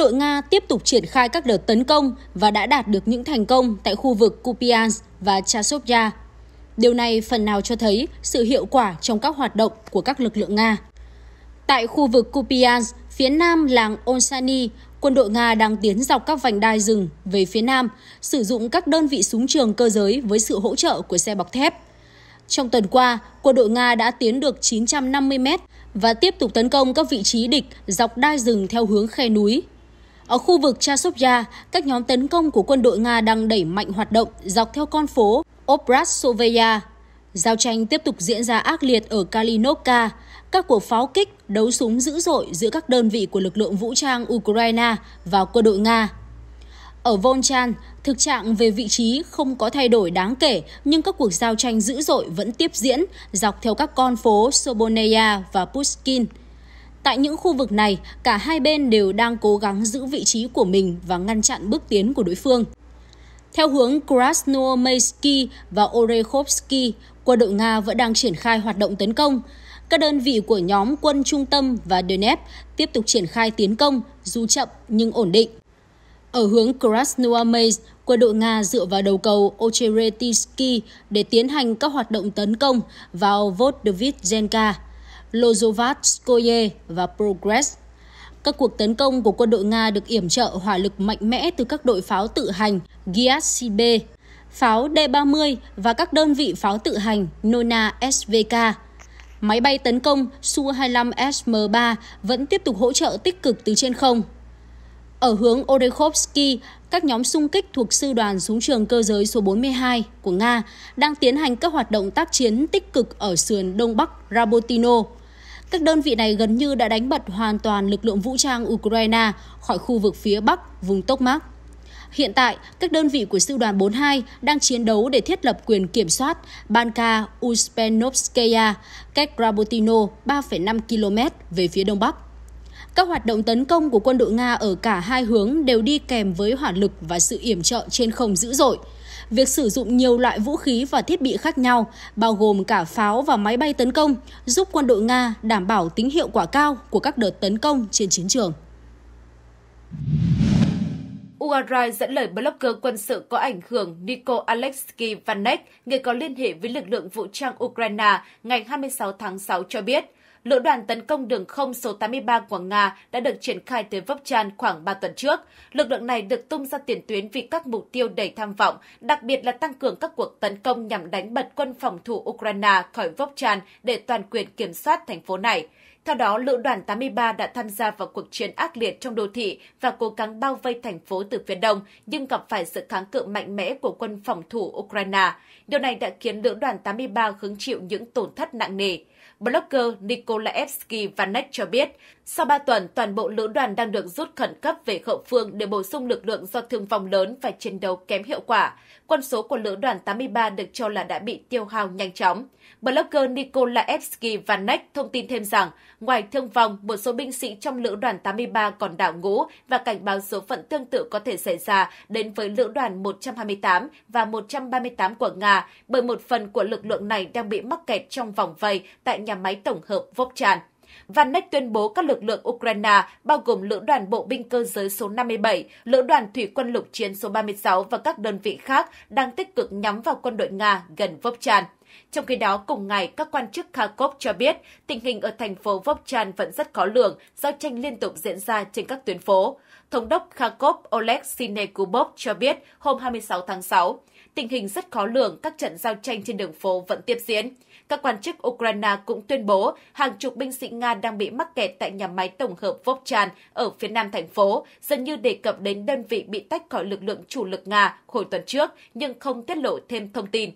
đội Nga tiếp tục triển khai các đợt tấn công và đã đạt được những thành công tại khu vực Kupiansk và Chasovya. Điều này phần nào cho thấy sự hiệu quả trong các hoạt động của các lực lượng Nga. Tại khu vực Kupiansk, phía nam làng Onsani, quân đội Nga đang tiến dọc các vành đai rừng về phía nam, sử dụng các đơn vị súng trường cơ giới với sự hỗ trợ của xe bọc thép. Trong tuần qua, quân đội Nga đã tiến được 950 mét và tiếp tục tấn công các vị trí địch dọc đai rừng theo hướng khe núi ở khu vực Chasovya, các nhóm tấn công của quân đội Nga đang đẩy mạnh hoạt động dọc theo con phố Obrasovaya. Giao tranh tiếp tục diễn ra ác liệt ở Kalinovka. Các cuộc pháo kích, đấu súng dữ dội giữa các đơn vị của lực lượng vũ trang Ukraine và quân đội Nga. Ở Volchan, thực trạng về vị trí không có thay đổi đáng kể, nhưng các cuộc giao tranh dữ dội vẫn tiếp diễn dọc theo các con phố Soboneya và Pushkin – Tại những khu vực này, cả hai bên đều đang cố gắng giữ vị trí của mình và ngăn chặn bước tiến của đối phương. Theo hướng Krasnoyarsk và Orekhovsky, quân đội Nga vẫn đang triển khai hoạt động tấn công. Các đơn vị của nhóm quân trung tâm và Donetsk tiếp tục triển khai tiến công, dù chậm nhưng ổn định. Ở hướng Krasnoyarsk, quân đội Nga dựa vào đầu cầu Ocheretisky để tiến hành các hoạt động tấn công vào Vodovizhenka Lozovatskoye và Progress. Các cuộc tấn công của quân đội Nga được yểm trợ hỏa lực mạnh mẽ từ các đội pháo tự hành Gyatsyb, pháo D-30 và các đơn vị pháo tự hành Nona SVK. Máy bay tấn công Su-25SM3 vẫn tiếp tục hỗ trợ tích cực từ trên không. Ở hướng Orekhovsky, các nhóm xung kích thuộc sư đoàn súng trường cơ giới số 42 của Nga đang tiến hành các hoạt động tác chiến tích cực ở sườn đông bắc Rabotino. Các đơn vị này gần như đã đánh bật hoàn toàn lực lượng vũ trang Ukraine khỏi khu vực phía Bắc, vùng Tokmak. Hiện tại, các đơn vị của sư đoàn 42 đang chiến đấu để thiết lập quyền kiểm soát Banka Uspenovskaya, cách Rabotino 3,5 km về phía đông bắc. Các hoạt động tấn công của quân đội Nga ở cả hai hướng đều đi kèm với hỏa lực và sự yểm trợ trên không dữ dội – việc sử dụng nhiều loại vũ khí và thiết bị khác nhau, bao gồm cả pháo và máy bay tấn công, giúp quân đội Nga đảm bảo tính hiệu quả cao của các đợt tấn công trên chiến trường. Uarai dẫn lời blogger quân sự có ảnh hưởng Niko Alexky Vanek, người có liên hệ với lực lượng vũ trang Ukraine, ngày 26 tháng 6 cho biết – Lữ đoàn tấn công đường không số 83 của Nga đã được triển khai tới Vấp Chan khoảng 3 tuần trước. Lực lượng này được tung ra tiền tuyến vì các mục tiêu đầy tham vọng, đặc biệt là tăng cường các cuộc tấn công nhằm đánh bật quân phòng thủ Ukraine khỏi Vấp Chan để toàn quyền kiểm soát thành phố này. Theo đó, Lữ đoàn 83 đã tham gia vào cuộc chiến ác liệt trong đô thị và cố gắng bao vây thành phố từ phía đông, nhưng gặp phải sự kháng cự mạnh mẽ của quân phòng thủ Ukraine. Điều này đã khiến Lữ đoàn 83 hứng chịu những tổn thất nặng nề. Blogger Nikolaevsky Vanek cho biết, sau 3 tuần, toàn bộ lữ đoàn đang được rút khẩn cấp về hậu phương để bổ sung lực lượng do thương vong lớn và chiến đấu kém hiệu quả. Quân số của lữ đoàn 83 được cho là đã bị tiêu hao nhanh chóng. Blogger Nikolaevsky Vanek thông tin thêm rằng, Ngoài thương vong, một số binh sĩ trong lữ đoàn 83 còn đảo ngũ và cảnh báo số phận tương tự có thể xảy ra đến với lữ đoàn 128 và 138 của Nga bởi một phần của lực lượng này đang bị mắc kẹt trong vòng vây tại nhà máy tổng hợp Vovchan. Vanek tuyên bố các lực lượng Ukraine, bao gồm lữ đoàn bộ binh cơ giới số 57, lữ đoàn thủy quân lục chiến số 36 và các đơn vị khác đang tích cực nhắm vào quân đội Nga gần Vovchan. Trong khi đó, cùng ngày, các quan chức Kharkov cho biết tình hình ở thành phố Vovchan vẫn rất khó lường, giao tranh liên tục diễn ra trên các tuyến phố. Thống đốc Kharkov Oleg Sinekubov cho biết hôm 26 tháng 6, tình hình rất khó lường, các trận giao tranh trên đường phố vẫn tiếp diễn. Các quan chức Ukraine cũng tuyên bố hàng chục binh sĩ Nga đang bị mắc kẹt tại nhà máy tổng hợp Vovchan ở phía nam thành phố, dường như đề cập đến đơn vị bị tách khỏi lực lượng chủ lực Nga hồi tuần trước nhưng không tiết lộ thêm thông tin.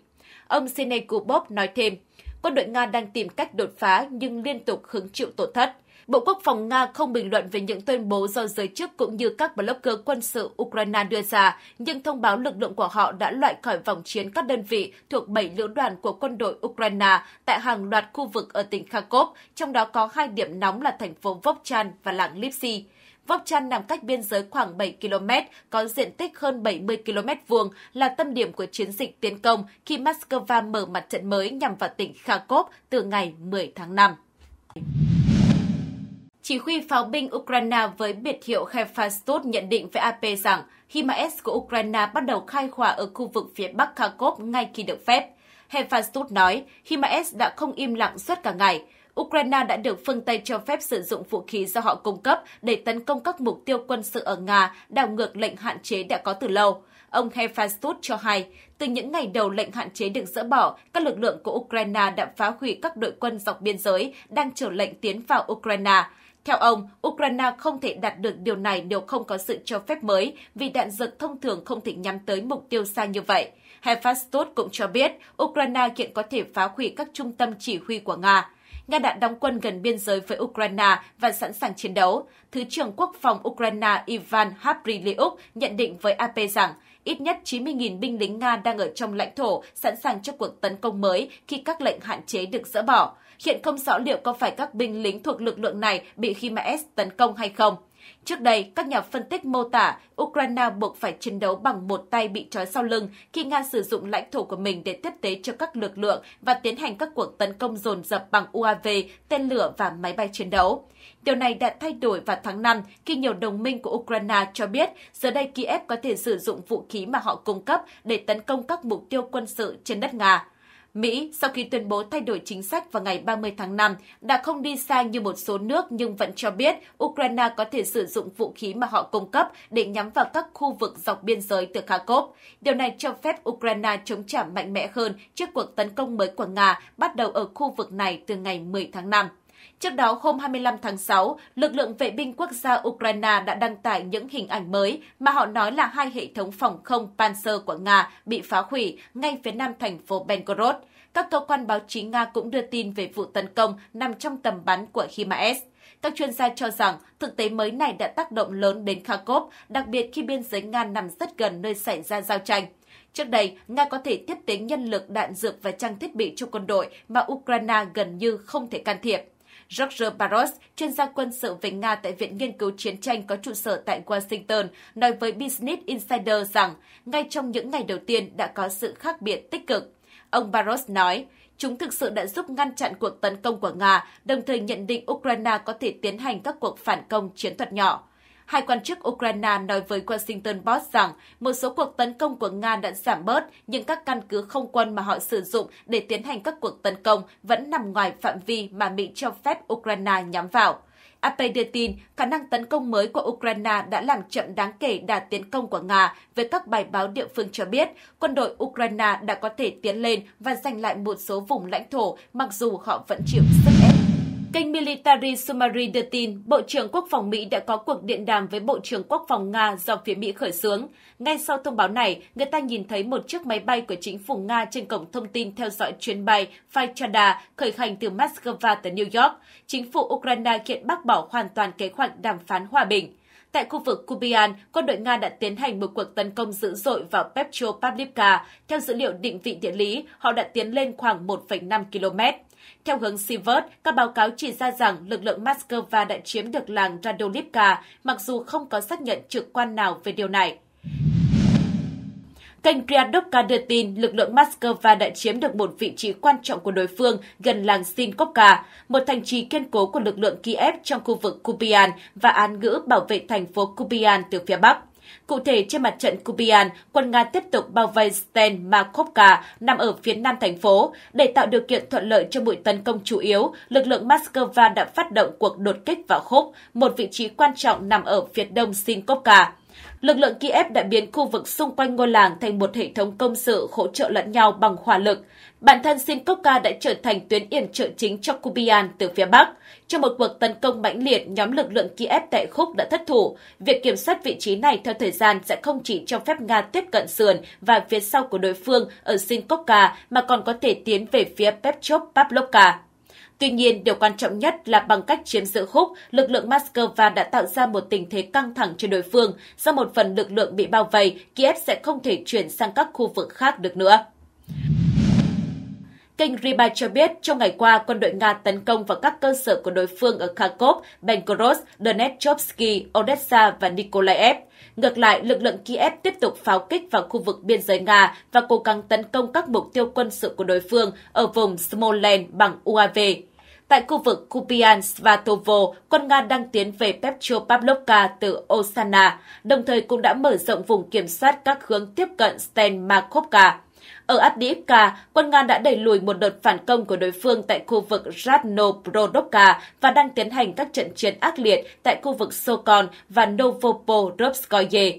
Ông Sinekubov nói thêm, quân đội Nga đang tìm cách đột phá nhưng liên tục hứng chịu tổn thất. Bộ Quốc phòng Nga không bình luận về những tuyên bố do giới chức cũng như các blogger quân sự Ukraine đưa ra, nhưng thông báo lực lượng của họ đã loại khỏi vòng chiến các đơn vị thuộc 7 lữ đoàn của quân đội Ukraine tại hàng loạt khu vực ở tỉnh Kharkov, trong đó có hai điểm nóng là thành phố Vovchan và làng Lipsy. Vóc Chăn nằm cách biên giới khoảng 7 km, có diện tích hơn 70 km vuông, là tâm điểm của chiến dịch tiến công khi Moscow mở mặt trận mới nhằm vào tỉnh Kharkov từ ngày 10 tháng 5 chỉ huy pháo binh Ukraine với biệt hiệu Khefastut nhận định với AP rằng HIMARS của Ukraine bắt đầu khai hỏa ở khu vực phía Bắc Kharkov ngay khi được phép. Hefastut nói, HIMARS đã không im lặng suốt cả ngày. Ukraine đã được phương Tây cho phép sử dụng vũ khí do họ cung cấp để tấn công các mục tiêu quân sự ở Nga, đảo ngược lệnh hạn chế đã có từ lâu. Ông Hephaestus cho hay, từ những ngày đầu lệnh hạn chế được dỡ bỏ, các lực lượng của Ukraine đã phá hủy các đội quân dọc biên giới đang chờ lệnh tiến vào Ukraine. Theo ông, Ukraine không thể đạt được điều này nếu không có sự cho phép mới, vì đạn dược thông thường không thể nhắm tới mục tiêu xa như vậy. Hephaestus cũng cho biết, Ukraine hiện có thể phá hủy các trung tâm chỉ huy của Nga. Nga đã đóng quân gần biên giới với Ukraine và sẵn sàng chiến đấu. Thứ trưởng Quốc phòng Ukraine Ivan Habriliuk nhận định với AP rằng ít nhất 90.000 binh lính Nga đang ở trong lãnh thổ sẵn sàng cho cuộc tấn công mới khi các lệnh hạn chế được dỡ bỏ. Hiện không rõ liệu có phải các binh lính thuộc lực lượng này bị HIMARS tấn công hay không. Trước đây, các nhà phân tích mô tả Ukraine buộc phải chiến đấu bằng một tay bị trói sau lưng khi Nga sử dụng lãnh thổ của mình để tiếp tế cho các lực lượng và tiến hành các cuộc tấn công dồn dập bằng UAV, tên lửa và máy bay chiến đấu. Điều này đã thay đổi vào tháng 5 khi nhiều đồng minh của Ukraine cho biết giờ đây Kiev có thể sử dụng vũ khí mà họ cung cấp để tấn công các mục tiêu quân sự trên đất Nga. Mỹ sau khi tuyên bố thay đổi chính sách vào ngày 30 tháng 5 đã không đi xa như một số nước nhưng vẫn cho biết Ukraine có thể sử dụng vũ khí mà họ cung cấp để nhắm vào các khu vực dọc biên giới từ Kharkov. Điều này cho phép Ukraine chống trả mạnh mẽ hơn trước cuộc tấn công mới của Nga bắt đầu ở khu vực này từ ngày 10 tháng 5. Trước đó, hôm 25 tháng 6, lực lượng vệ binh quốc gia Ukraine đã đăng tải những hình ảnh mới mà họ nói là hai hệ thống phòng không Panzer của Nga bị phá hủy ngay phía nam thành phố Belgorod. Các cơ quan báo chí Nga cũng đưa tin về vụ tấn công nằm trong tầm bắn của HIMARS. Các chuyên gia cho rằng thực tế mới này đã tác động lớn đến Kharkov, đặc biệt khi biên giới Nga nằm rất gần nơi xảy ra giao tranh. Trước đây, Nga có thể tiếp tế nhân lực, đạn dược và trang thiết bị cho quân đội mà Ukraine gần như không thể can thiệp. George Barros, chuyên gia quân sự về Nga tại Viện Nghiên cứu Chiến tranh có trụ sở tại Washington, nói với Business Insider rằng ngay trong những ngày đầu tiên đã có sự khác biệt tích cực. Ông Barros nói, chúng thực sự đã giúp ngăn chặn cuộc tấn công của Nga, đồng thời nhận định Ukraine có thể tiến hành các cuộc phản công chiến thuật nhỏ. Hai quan chức Ukraine nói với Washington Post rằng một số cuộc tấn công của Nga đã giảm bớt, nhưng các căn cứ không quân mà họ sử dụng để tiến hành các cuộc tấn công vẫn nằm ngoài phạm vi mà Mỹ cho phép Ukraine nhắm vào. AP đưa tin khả năng tấn công mới của Ukraine đã làm chậm đáng kể đà tiến công của Nga, với các bài báo địa phương cho biết quân đội Ukraine đã có thể tiến lên và giành lại một số vùng lãnh thổ mặc dù họ vẫn chịu sức Kênh Military Summary đưa tin Bộ trưởng Quốc phòng Mỹ đã có cuộc điện đàm với Bộ trưởng Quốc phòng Nga do phía Mỹ khởi xướng. Ngay sau thông báo này, người ta nhìn thấy một chiếc máy bay của chính phủ Nga trên cổng thông tin theo dõi chuyến bay Faichada khởi hành từ Moscow tới New York. Chính phủ Ukraine hiện bác bỏ hoàn toàn kế hoạch đàm phán hòa bình. Tại khu vực Kupian, quân đội Nga đã tiến hành một cuộc tấn công dữ dội vào Petropavlivka. Theo dữ liệu định vị địa lý, họ đã tiến lên khoảng 1,5 km. Theo hướng Sivert, các báo cáo chỉ ra rằng lực lượng Moscow đã chiếm được làng Radolivka, mặc dù không có xác nhận trực quan nào về điều này. Kênh Priadovka đưa tin lực lượng Moscow đã chiếm được một vị trí quan trọng của đối phương gần làng Sinkovka, một thành trì kiên cố của lực lượng Kiev trong khu vực Kupian và án ngữ bảo vệ thành phố Kupian từ phía Bắc. Cụ thể, trên mặt trận Kubian, quân Nga tiếp tục bao vây Sten Makovka nằm ở phía nam thành phố. Để tạo điều kiện thuận lợi cho mũi tấn công chủ yếu, lực lượng Moscow đã phát động cuộc đột kích vào Khúc, một vị trí quan trọng nằm ở phía đông Sinkovka. Lực lượng Kiev đã biến khu vực xung quanh ngôi làng thành một hệ thống công sự hỗ trợ lẫn nhau bằng hỏa lực bản thân Sinkovka đã trở thành tuyến yểm trợ chính cho Kubian từ phía Bắc. Trong một cuộc tấn công mãnh liệt, nhóm lực lượng Kiev tại Khúc đã thất thủ. Việc kiểm soát vị trí này theo thời gian sẽ không chỉ cho phép Nga tiếp cận sườn và phía sau của đối phương ở Sinkovka mà còn có thể tiến về phía Pepchov Pavlovka. Tuy nhiên, điều quan trọng nhất là bằng cách chiếm giữ khúc, lực lượng Moscow đã tạo ra một tình thế căng thẳng cho đối phương. Do một phần lực lượng bị bao vây, Kiev sẽ không thể chuyển sang các khu vực khác được nữa. Kênh Riba cho biết trong ngày qua, quân đội Nga tấn công vào các cơ sở của đối phương ở Kharkov, Belgorod, Dnetrovsky, Odessa và Nikolaev. Ngược lại, lực lượng Kiev tiếp tục pháo kích vào khu vực biên giới Nga và cố gắng tấn công các mục tiêu quân sự của đối phương ở vùng Smolensk bằng UAV. Tại khu vực Kupiansk và Tovo, quân Nga đang tiến về Petropavlovka từ Osana, đồng thời cũng đã mở rộng vùng kiểm soát các hướng tiếp cận Stenmakovka. Ở Abdiivka, quân Nga đã đẩy lùi một đợt phản công của đối phương tại khu vực Radnoprodovka và đang tiến hành các trận chiến ác liệt tại khu vực Sokol và Novoporovskoye.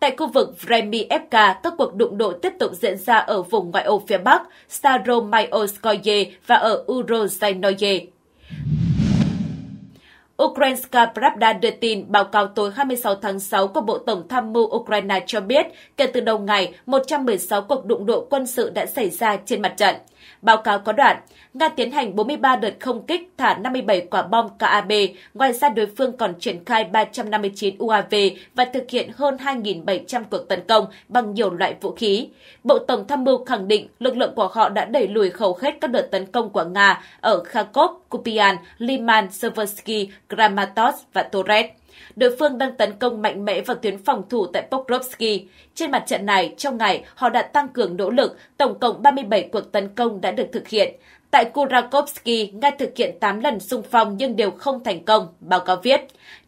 Tại khu vực Vremievka, các cuộc đụng độ tiếp tục diễn ra ở vùng ngoại ô phía Bắc, Staromayoskoye và ở Urozainoye. Ukrainska Pravda đưa tin báo cáo tối 26 tháng 6 của Bộ Tổng tham mưu Ukraine cho biết kể từ đầu ngày, 116 cuộc đụng độ quân sự đã xảy ra trên mặt trận. Báo cáo có đoạn, Nga tiến hành 43 đợt không kích thả 57 quả bom KAB, ngoài ra đối phương còn triển khai 359 UAV và thực hiện hơn 2.700 cuộc tấn công bằng nhiều loại vũ khí. Bộ Tổng tham mưu khẳng định lực lượng của họ đã đẩy lùi khẩu hết các đợt tấn công của Nga ở Kharkov, Kupian, Liman, Seversky, Kramatorsk và Torres đối phương đang tấn công mạnh mẽ vào tuyến phòng thủ tại Pokrovsky. Trên mặt trận này, trong ngày, họ đã tăng cường nỗ lực, tổng cộng 37 cuộc tấn công đã được thực hiện. Tại Kurakovsky, Nga thực hiện 8 lần xung phong nhưng đều không thành công, báo cáo viết.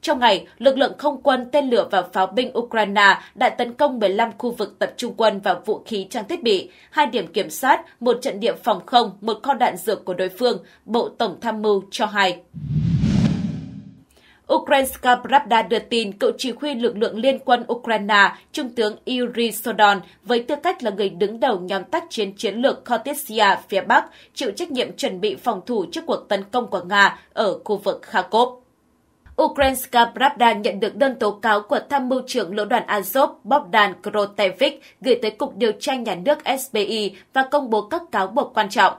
Trong ngày, lực lượng không quân, tên lửa và pháo binh Ukraine đã tấn công 15 khu vực tập trung quân và vũ khí trang thiết bị, hai điểm kiểm soát, một trận địa phòng không, một kho đạn dược của đối phương, Bộ Tổng tham mưu cho hay. Ukrainska Pravda đưa tin cựu chỉ huy lực lượng liên quân Ukraine, Trung tướng Yuri Sodon, với tư cách là người đứng đầu nhóm tác chiến chiến lược Kortesia phía Bắc, chịu trách nhiệm chuẩn bị phòng thủ trước cuộc tấn công của Nga ở khu vực Kharkov. Ukrainska Pravda nhận được đơn tố cáo của tham mưu trưởng lữ đoàn Azov Bogdan Krotevich gửi tới Cục Điều tra Nhà nước SBI và công bố các cáo buộc quan trọng.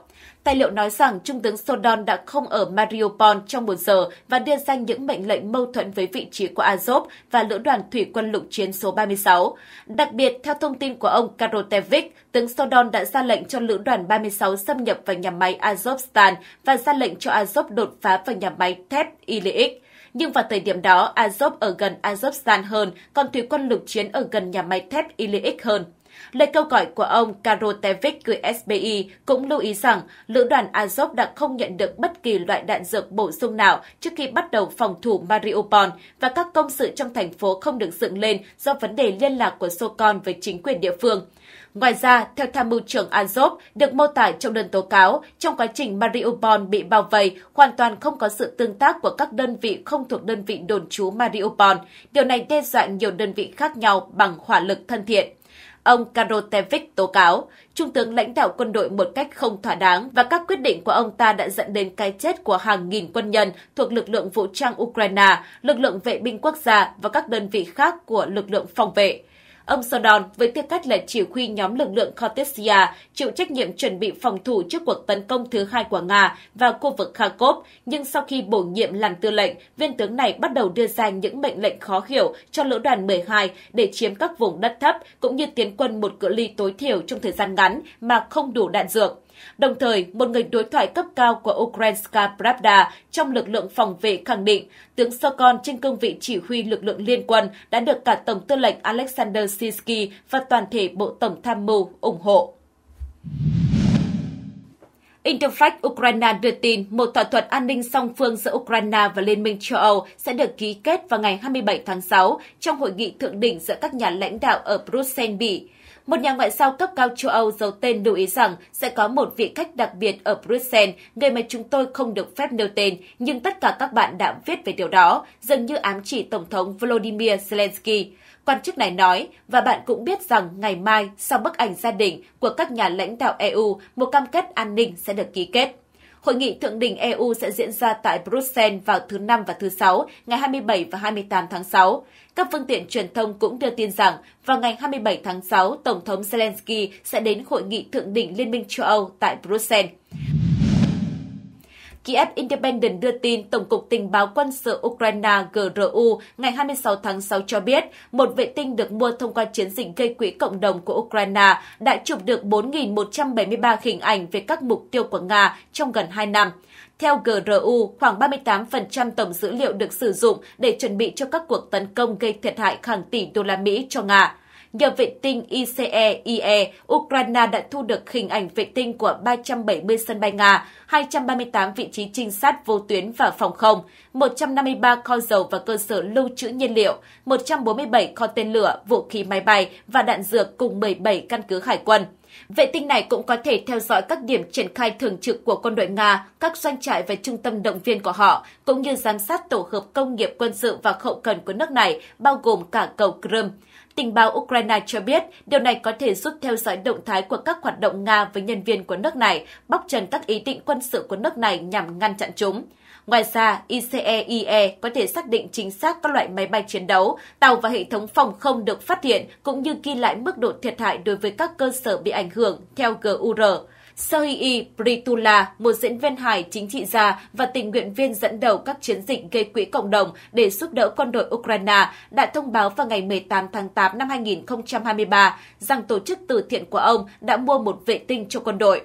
Tài liệu nói rằng Trung tướng Sodon đã không ở Mariupol trong một giờ và đưa ra những mệnh lệnh mâu thuẫn với vị trí của Azov và lữ đoàn thủy quân lục chiến số 36. Đặc biệt, theo thông tin của ông Karotevich, tướng Sodon đã ra lệnh cho lữ đoàn 36 xâm nhập vào nhà máy Azovstan và ra lệnh cho Azov đột phá vào nhà máy thép Ilyich nhưng vào thời điểm đó Azov ở gần Azovstan hơn, còn thủy quân lục chiến ở gần nhà máy thép Ilyich hơn. Lời kêu gọi của ông Karotevich gửi SBI cũng lưu ý rằng lữ đoàn Azov đã không nhận được bất kỳ loại đạn dược bổ sung nào trước khi bắt đầu phòng thủ Mariupol và các công sự trong thành phố không được dựng lên do vấn đề liên lạc của Sokon với chính quyền địa phương. Ngoài ra, theo tham mưu trưởng Azov được mô tả trong đơn tố cáo, trong quá trình Mariupol bị bao vây, hoàn toàn không có sự tương tác của các đơn vị không thuộc đơn vị đồn trú Mariupol. Điều này đe dọa nhiều đơn vị khác nhau bằng hỏa lực thân thiện. Ông Karotevich tố cáo, Trung tướng lãnh đạo quân đội một cách không thỏa đáng và các quyết định của ông ta đã dẫn đến cái chết của hàng nghìn quân nhân thuộc lực lượng vũ trang Ukraine, lực lượng vệ binh quốc gia và các đơn vị khác của lực lượng phòng vệ. Ông Sodon với tư cách là chỉ huy nhóm lực lượng Kortesia chịu trách nhiệm chuẩn bị phòng thủ trước cuộc tấn công thứ hai của Nga vào khu vực Kharkov, nhưng sau khi bổ nhiệm làm tư lệnh, viên tướng này bắt đầu đưa ra những mệnh lệnh khó hiểu cho lữ đoàn 12 để chiếm các vùng đất thấp cũng như tiến quân một cự ly tối thiểu trong thời gian ngắn mà không đủ đạn dược. Đồng thời, một người đối thoại cấp cao của Ukrainska Pravda trong lực lượng phòng vệ khẳng định tướng Sokon trên cương vị chỉ huy lực lượng liên quân đã được cả Tổng tư lệnh Alexander Sisky và toàn thể Bộ Tổng tham mưu ủng hộ. Interfax Ukraine đưa tin một thỏa thuận an ninh song phương giữa Ukraine và Liên minh châu Âu sẽ được ký kết vào ngày 27 tháng 6 trong hội nghị thượng đỉnh giữa các nhà lãnh đạo ở Bruxelles, Bỉ. Một nhà ngoại giao cấp cao châu Âu giấu tên lưu ý rằng sẽ có một vị khách đặc biệt ở Bruxelles, người mà chúng tôi không được phép nêu tên, nhưng tất cả các bạn đã viết về điều đó, dường như ám chỉ Tổng thống Volodymyr Zelensky. Quan chức này nói, và bạn cũng biết rằng ngày mai, sau bức ảnh gia đình của các nhà lãnh đạo EU, một cam kết an ninh sẽ được ký kết. Hội nghị thượng đỉnh EU sẽ diễn ra tại Bruxelles vào thứ Năm và thứ Sáu, ngày 27 và 28 tháng 6. Các phương tiện truyền thông cũng đưa tin rằng vào ngày 27 tháng 6, Tổng thống Zelensky sẽ đến hội nghị thượng đỉnh Liên minh châu Âu tại Bruxelles. Kiev Independent đưa tin Tổng cục Tình báo quân sự Ukraine GRU ngày 26 tháng 6 cho biết một vệ tinh được mua thông qua chiến dịch gây quỹ cộng đồng của Ukraine đã chụp được 4.173 hình ảnh về các mục tiêu của Nga trong gần 2 năm. Theo GRU, khoảng 38% tổng dữ liệu được sử dụng để chuẩn bị cho các cuộc tấn công gây thiệt hại hàng tỷ đô la Mỹ cho Nga. Nhờ vệ tinh ICE-IE, e, Ukraine đã thu được hình ảnh vệ tinh của 370 sân bay Nga, 238 vị trí trinh sát vô tuyến và phòng không, 153 kho dầu và cơ sở lưu trữ nhiên liệu, 147 kho tên lửa, vũ khí máy bay và đạn dược cùng 17 căn cứ hải quân. Vệ tinh này cũng có thể theo dõi các điểm triển khai thường trực của quân đội Nga, các doanh trại và trung tâm động viên của họ, cũng như giám sát tổ hợp công nghiệp quân sự và hậu cần của nước này, bao gồm cả cầu Crimea. Tình báo Ukraine cho biết điều này có thể giúp theo dõi động thái của các hoạt động Nga với nhân viên của nước này, bóc trần các ý định quân sự của nước này nhằm ngăn chặn chúng. Ngoài ra, ICEIE e có thể xác định chính xác các loại máy bay chiến đấu, tàu và hệ thống phòng không được phát hiện cũng như ghi lại mức độ thiệt hại đối với các cơ sở bị ảnh hưởng theo GUR. Sahi Pritula, một diễn viên hài chính trị gia và tình nguyện viên dẫn đầu các chiến dịch gây quỹ cộng đồng để giúp đỡ quân đội Ukraine, đã thông báo vào ngày 18 tháng 8 năm 2023 rằng tổ chức từ thiện của ông đã mua một vệ tinh cho quân đội.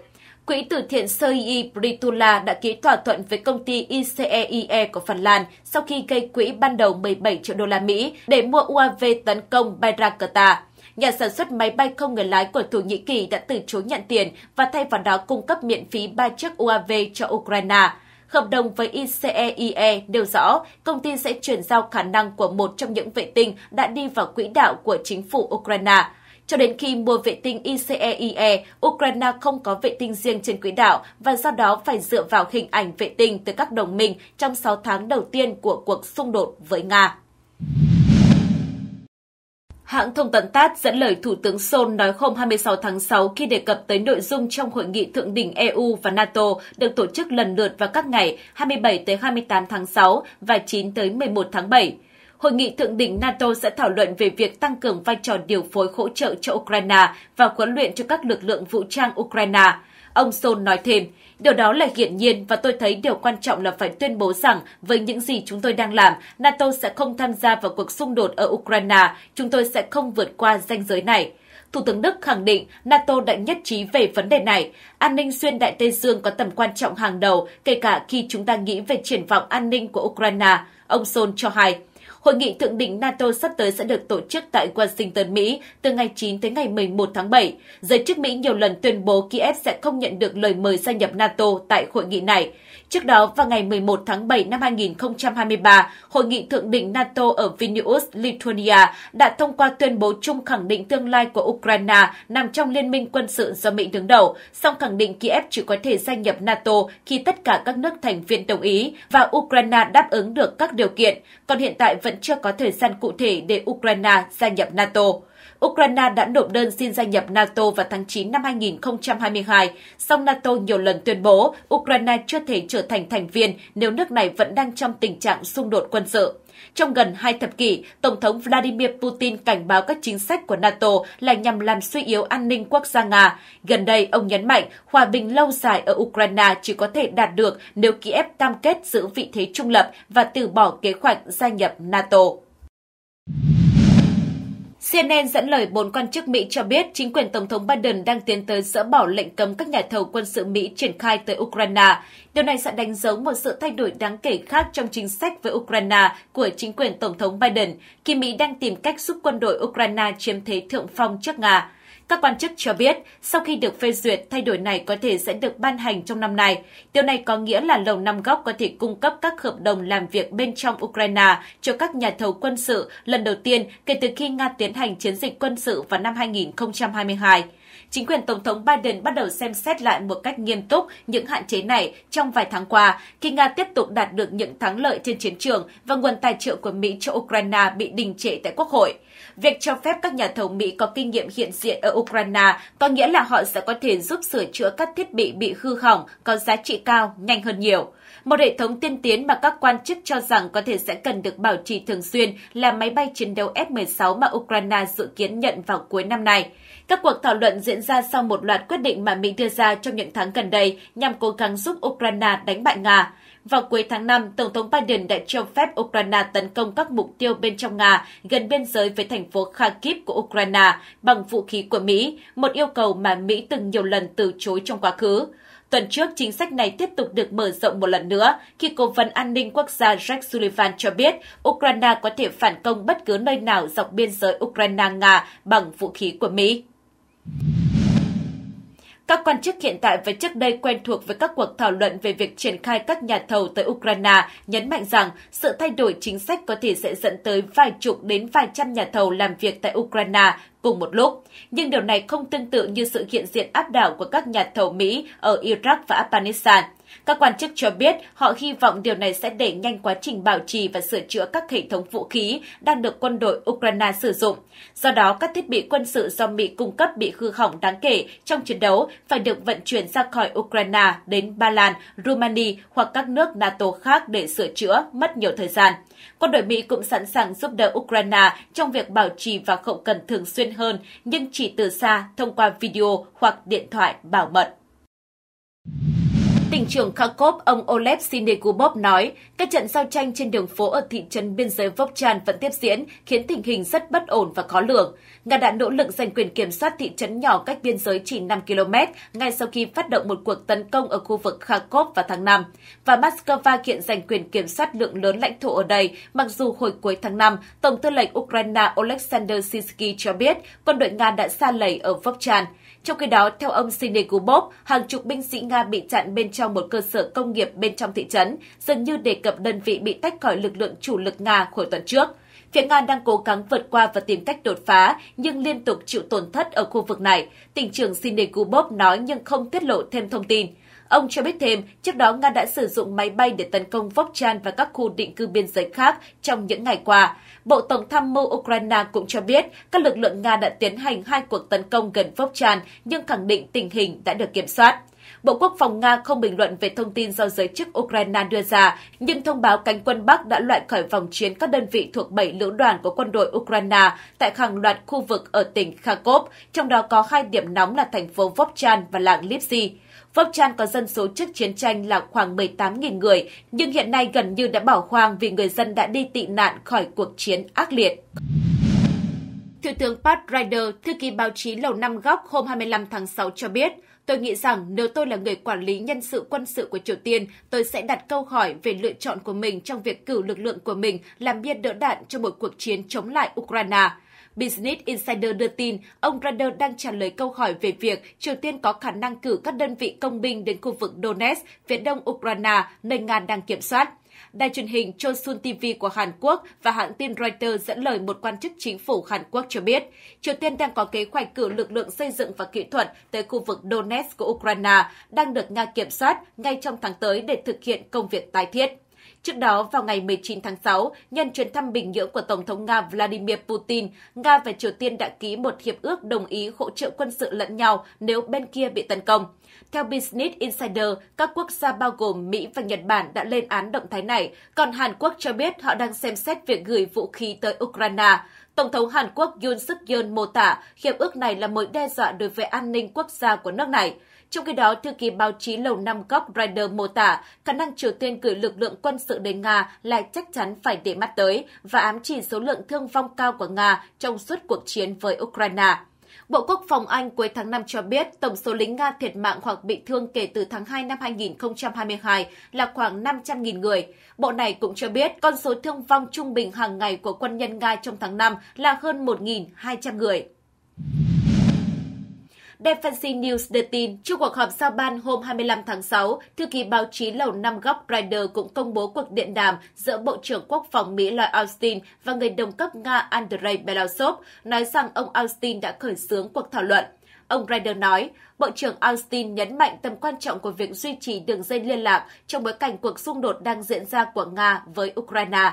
Quỹ từ thiện Sei Britula đã ký thỏa thuận với công ty ICEIE e của Phần Lan sau khi gây quỹ ban đầu 17 triệu đô la Mỹ để mua UAV tấn công Bayraktar nhà sản xuất máy bay không người lái của Thổ Nhĩ Kỳ đã từ chối nhận tiền và thay vào đó cung cấp miễn phí 3 chiếc UAV cho Ukraine. Hợp đồng với ICEIE e nêu rõ công ty sẽ chuyển giao khả năng của một trong những vệ tinh đã đi vào quỹ đạo của chính phủ Ukraine. Cho đến khi mua vệ tinh ICEIE, e, Ukraine không có vệ tinh riêng trên quỹ đạo và do đó phải dựa vào hình ảnh vệ tinh từ các đồng minh trong 6 tháng đầu tiên của cuộc xung đột với Nga. Hãng thông tấn TASS dẫn lời Thủ tướng Sol nói hôm 26 tháng 6 khi đề cập tới nội dung trong hội nghị thượng đỉnh EU và NATO được tổ chức lần lượt vào các ngày 27 tới 28 tháng 6 và 9 tới 11 tháng 7. Hội nghị thượng đỉnh NATO sẽ thảo luận về việc tăng cường vai trò điều phối hỗ trợ cho Ukraine và huấn luyện cho các lực lượng vũ trang Ukraine. Ông Sôn nói thêm, điều đó là hiển nhiên và tôi thấy điều quan trọng là phải tuyên bố rằng với những gì chúng tôi đang làm, NATO sẽ không tham gia vào cuộc xung đột ở Ukraine, chúng tôi sẽ không vượt qua ranh giới này. Thủ tướng Đức khẳng định NATO đã nhất trí về vấn đề này. An ninh xuyên Đại Tây Dương có tầm quan trọng hàng đầu, kể cả khi chúng ta nghĩ về triển vọng an ninh của Ukraine, ông Sol cho hay. Hội nghị thượng đỉnh NATO sắp tới sẽ được tổ chức tại Washington, Mỹ từ ngày 9 tới ngày 11 tháng 7. Giới chức Mỹ nhiều lần tuyên bố Kiev sẽ không nhận được lời mời gia nhập NATO tại hội nghị này. Trước đó, vào ngày 11 tháng 7 năm 2023, Hội nghị Thượng đỉnh NATO ở Vilnius, Lithuania đã thông qua tuyên bố chung khẳng định tương lai của Ukraine nằm trong liên minh quân sự do Mỹ đứng đầu, song khẳng định Kiev chỉ có thể gia nhập NATO khi tất cả các nước thành viên đồng ý và Ukraine đáp ứng được các điều kiện, còn hiện tại vẫn chưa có thời gian cụ thể để Ukraine gia nhập NATO. Ukraine đã nộp đơn xin gia nhập NATO vào tháng 9 năm 2022, song NATO nhiều lần tuyên bố Ukraine chưa thể trở thành thành viên nếu nước này vẫn đang trong tình trạng xung đột quân sự. Trong gần hai thập kỷ, Tổng thống Vladimir Putin cảnh báo các chính sách của NATO là nhằm làm suy yếu an ninh quốc gia Nga. Gần đây, ông nhấn mạnh hòa bình lâu dài ở Ukraine chỉ có thể đạt được nếu Kiev cam kết giữ vị thế trung lập và từ bỏ kế hoạch gia nhập NATO. CNN dẫn lời bốn quan chức Mỹ cho biết chính quyền Tổng thống Biden đang tiến tới dỡ bỏ lệnh cấm các nhà thầu quân sự Mỹ triển khai tới Ukraine. Điều này sẽ đánh dấu một sự thay đổi đáng kể khác trong chính sách với Ukraine của chính quyền Tổng thống Biden, khi Mỹ đang tìm cách giúp quân đội Ukraine chiếm thế thượng phong trước Nga. Các quan chức cho biết, sau khi được phê duyệt, thay đổi này có thể sẽ được ban hành trong năm nay. Điều này có nghĩa là Lầu Năm Góc có thể cung cấp các hợp đồng làm việc bên trong Ukraine cho các nhà thầu quân sự lần đầu tiên kể từ khi Nga tiến hành chiến dịch quân sự vào năm 2022 chính quyền Tổng thống Biden bắt đầu xem xét lại một cách nghiêm túc những hạn chế này trong vài tháng qua, khi Nga tiếp tục đạt được những thắng lợi trên chiến trường và nguồn tài trợ của Mỹ cho Ukraine bị đình trệ tại Quốc hội. Việc cho phép các nhà thầu Mỹ có kinh nghiệm hiện diện ở Ukraine có nghĩa là họ sẽ có thể giúp sửa chữa các thiết bị bị hư hỏng có giá trị cao nhanh hơn nhiều. Một hệ thống tiên tiến mà các quan chức cho rằng có thể sẽ cần được bảo trì thường xuyên là máy bay chiến đấu F-16 mà Ukraine dự kiến nhận vào cuối năm này. Các cuộc thảo luận diễn ra sau một loạt quyết định mà Mỹ đưa ra trong những tháng gần đây nhằm cố gắng giúp Ukraine đánh bại Nga. Vào cuối tháng 5, Tổng thống Biden đã cho phép Ukraine tấn công các mục tiêu bên trong Nga gần biên giới với thành phố Kharkiv của Ukraine bằng vũ khí của Mỹ, một yêu cầu mà Mỹ từng nhiều lần từ chối trong quá khứ. Tuần trước, chính sách này tiếp tục được mở rộng một lần nữa khi Cố vấn An ninh Quốc gia Jack Sullivan cho biết Ukraine có thể phản công bất cứ nơi nào dọc biên giới Ukraine-Nga bằng vũ khí của Mỹ. Các quan chức hiện tại và trước đây quen thuộc với các cuộc thảo luận về việc triển khai các nhà thầu tới Ukraine nhấn mạnh rằng sự thay đổi chính sách có thể sẽ dẫn tới vài chục đến vài trăm nhà thầu làm việc tại Ukraine cùng một lúc. Nhưng điều này không tương tự như sự hiện diện áp đảo của các nhà thầu Mỹ ở Iraq và Afghanistan – các quan chức cho biết họ hy vọng điều này sẽ đẩy nhanh quá trình bảo trì và sửa chữa các hệ thống vũ khí đang được quân đội Ukraine sử dụng. Do đó, các thiết bị quân sự do Mỹ cung cấp bị hư hỏng đáng kể trong chiến đấu phải được vận chuyển ra khỏi Ukraine đến Ba Lan, Romania hoặc các nước NATO khác để sửa chữa mất nhiều thời gian. Quân đội Mỹ cũng sẵn sàng giúp đỡ Ukraine trong việc bảo trì và hậu cần thường xuyên hơn, nhưng chỉ từ xa thông qua video hoặc điện thoại bảo mật tỉnh trưởng Kharkov, ông Oleg Sinegubov nói, các trận giao tranh trên đường phố ở thị trấn biên giới Vovchan vẫn tiếp diễn, khiến tình hình rất bất ổn và khó lường. Nga đã nỗ lực giành quyền kiểm soát thị trấn nhỏ cách biên giới chỉ 5 km ngay sau khi phát động một cuộc tấn công ở khu vực Kharkov vào tháng 5. Và Moscow hiện giành quyền kiểm soát lượng lớn lãnh thổ ở đây, mặc dù hồi cuối tháng 5, Tổng tư lệnh Ukraine Oleksandr Sisky cho biết quân đội Nga đã xa lầy ở Vovchan. Trong khi đó, theo ông Sidney Kubov, hàng chục binh sĩ Nga bị chặn bên trong một cơ sở công nghiệp bên trong thị trấn, dường như đề cập đơn vị bị tách khỏi lực lượng chủ lực Nga hồi tuần trước. Phía Nga đang cố gắng vượt qua và tìm cách đột phá, nhưng liên tục chịu tổn thất ở khu vực này, tỉnh trưởng Sidney Kubov nói nhưng không tiết lộ thêm thông tin. Ông cho biết thêm, trước đó Nga đã sử dụng máy bay để tấn công Vokchan và các khu định cư biên giới khác trong những ngày qua. Bộ Tổng tham mưu Ukraine cũng cho biết các lực lượng Nga đã tiến hành hai cuộc tấn công gần Vokchan nhưng khẳng định tình hình đã được kiểm soát. Bộ Quốc phòng Nga không bình luận về thông tin do giới chức Ukraine đưa ra, nhưng thông báo cánh quân Bắc đã loại khỏi vòng chiến các đơn vị thuộc 7 lữ đoàn của quân đội Ukraine tại hàng loạt khu vực ở tỉnh Kharkov, trong đó có hai điểm nóng là thành phố Vovchan và làng Lipsy. Vóc Chan có dân số trước chiến tranh là khoảng 18.000 người, nhưng hiện nay gần như đã bỏ hoang vì người dân đã đi tị nạn khỏi cuộc chiến ác liệt. Thiếu tướng Pat Ryder, thư ký báo chí Lầu Năm Góc hôm 25 tháng 6 cho biết, Tôi nghĩ rằng nếu tôi là người quản lý nhân sự quân sự của Triều Tiên, tôi sẽ đặt câu hỏi về lựa chọn của mình trong việc cử lực lượng của mình làm bia đỡ đạn cho một cuộc chiến chống lại Ukraine. Business Insider đưa tin ông Brandon đang trả lời câu hỏi về việc Triều Tiên có khả năng cử các đơn vị công binh đến khu vực Donetsk, phía đông Ukraine, nơi Nga đang kiểm soát. Đài truyền hình Chosun TV của Hàn Quốc và hãng tin Reuters dẫn lời một quan chức chính phủ Hàn Quốc cho biết, Triều Tiên đang có kế hoạch cử lực lượng xây dựng và kỹ thuật tới khu vực Donetsk của Ukraine, đang được Nga kiểm soát ngay trong tháng tới để thực hiện công việc tái thiết. Trước đó, vào ngày 19 tháng 6, nhân chuyến thăm Bình Nhưỡng của Tổng thống Nga Vladimir Putin, Nga và Triều Tiên đã ký một hiệp ước đồng ý hỗ trợ quân sự lẫn nhau nếu bên kia bị tấn công. Theo Business Insider, các quốc gia bao gồm Mỹ và Nhật Bản đã lên án động thái này, còn Hàn Quốc cho biết họ đang xem xét việc gửi vũ khí tới Ukraine. Tổng thống Hàn Quốc Yoon Suk Yeol mô tả hiệp ước này là mối đe dọa đối với an ninh quốc gia của nước này. Trong khi đó, thư ký báo chí Lầu Năm Góc rider mô tả khả năng Triều Tiên gửi lực lượng quân sự đến Nga lại chắc chắn phải để mắt tới và ám chỉ số lượng thương vong cao của Nga trong suốt cuộc chiến với Ukraine. Bộ Quốc phòng Anh cuối tháng 5 cho biết tổng số lính Nga thiệt mạng hoặc bị thương kể từ tháng 2 năm 2022 là khoảng 500.000 người. Bộ này cũng cho biết con số thương vong trung bình hàng ngày của quân nhân Nga trong tháng 5 là hơn 1.200 người. Defensi News đưa tin, trước cuộc họp giao ban hôm 25 tháng 6, thư ký báo chí Lầu Năm Góc Ryder cũng công bố cuộc điện đàm giữa Bộ trưởng Quốc phòng Mỹ Lloyd Austin và người đồng cấp Nga Andrei Belousov, nói rằng ông Austin đã khởi xướng cuộc thảo luận. Ông Ryder nói, Bộ trưởng Austin nhấn mạnh tầm quan trọng của việc duy trì đường dây liên lạc trong bối cảnh cuộc xung đột đang diễn ra của Nga với Ukraine.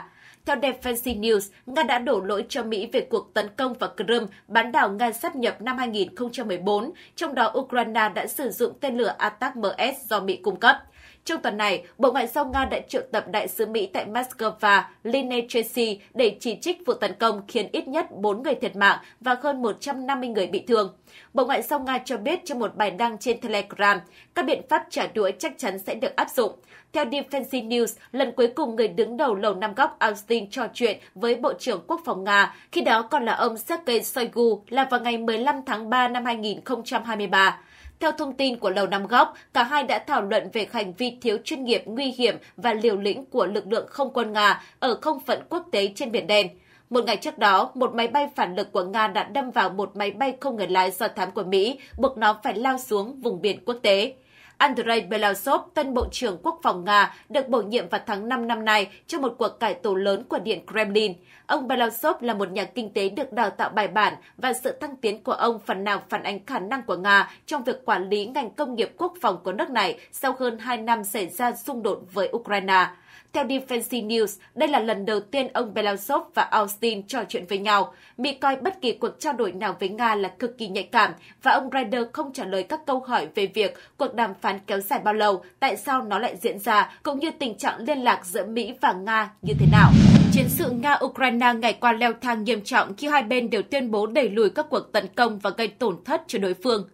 Theo Defense News, Nga đã đổ lỗi cho Mỹ về cuộc tấn công vào Crimea, bán đảo Nga sắp nhập năm 2014, trong đó Ukraine đã sử dụng tên lửa Attack-MS do Mỹ cung cấp. Trong tuần này, Bộ Ngoại giao Nga đã triệu tập đại sứ Mỹ tại Moscow Lynne Tracy để chỉ trích vụ tấn công khiến ít nhất 4 người thiệt mạng và hơn 150 người bị thương. Bộ Ngoại giao Nga cho biết trong một bài đăng trên Telegram, các biện pháp trả đũa chắc chắn sẽ được áp dụng. Theo Defense News, lần cuối cùng người đứng đầu Lầu Năm Góc Austin trò chuyện với Bộ trưởng Quốc phòng Nga, khi đó còn là ông Sergei Shoigu, là vào ngày 15 tháng 3 năm 2023. Theo thông tin của Lầu Năm Góc, cả hai đã thảo luận về hành vi thiếu chuyên nghiệp nguy hiểm và liều lĩnh của lực lượng không quân Nga ở không phận quốc tế trên Biển Đen. Một ngày trước đó, một máy bay phản lực của Nga đã đâm vào một máy bay không người lái do thám của Mỹ, buộc nó phải lao xuống vùng biển quốc tế. Andrei Belousov, tân Bộ trưởng Quốc phòng Nga, được bổ nhiệm vào tháng 5 năm nay cho một cuộc cải tổ lớn của Điện Kremlin. Ông Belousov là một nhà kinh tế được đào tạo bài bản và sự thăng tiến của ông phần nào phản ánh khả năng của Nga trong việc quản lý ngành công nghiệp quốc phòng của nước này sau hơn 2 năm xảy ra xung đột với Ukraine. Theo Defense News, đây là lần đầu tiên ông Belousov và Austin trò chuyện với nhau. Mỹ coi bất kỳ cuộc trao đổi nào với Nga là cực kỳ nhạy cảm và ông Ryder không trả lời các câu hỏi về việc cuộc đàm phán kéo dài bao lâu, tại sao nó lại diễn ra, cũng như tình trạng liên lạc giữa Mỹ và Nga như thế nào. Chiến sự Nga-Ukraine ngày qua leo thang nghiêm trọng khi hai bên đều tuyên bố đẩy lùi các cuộc tấn công và gây tổn thất cho đối phương.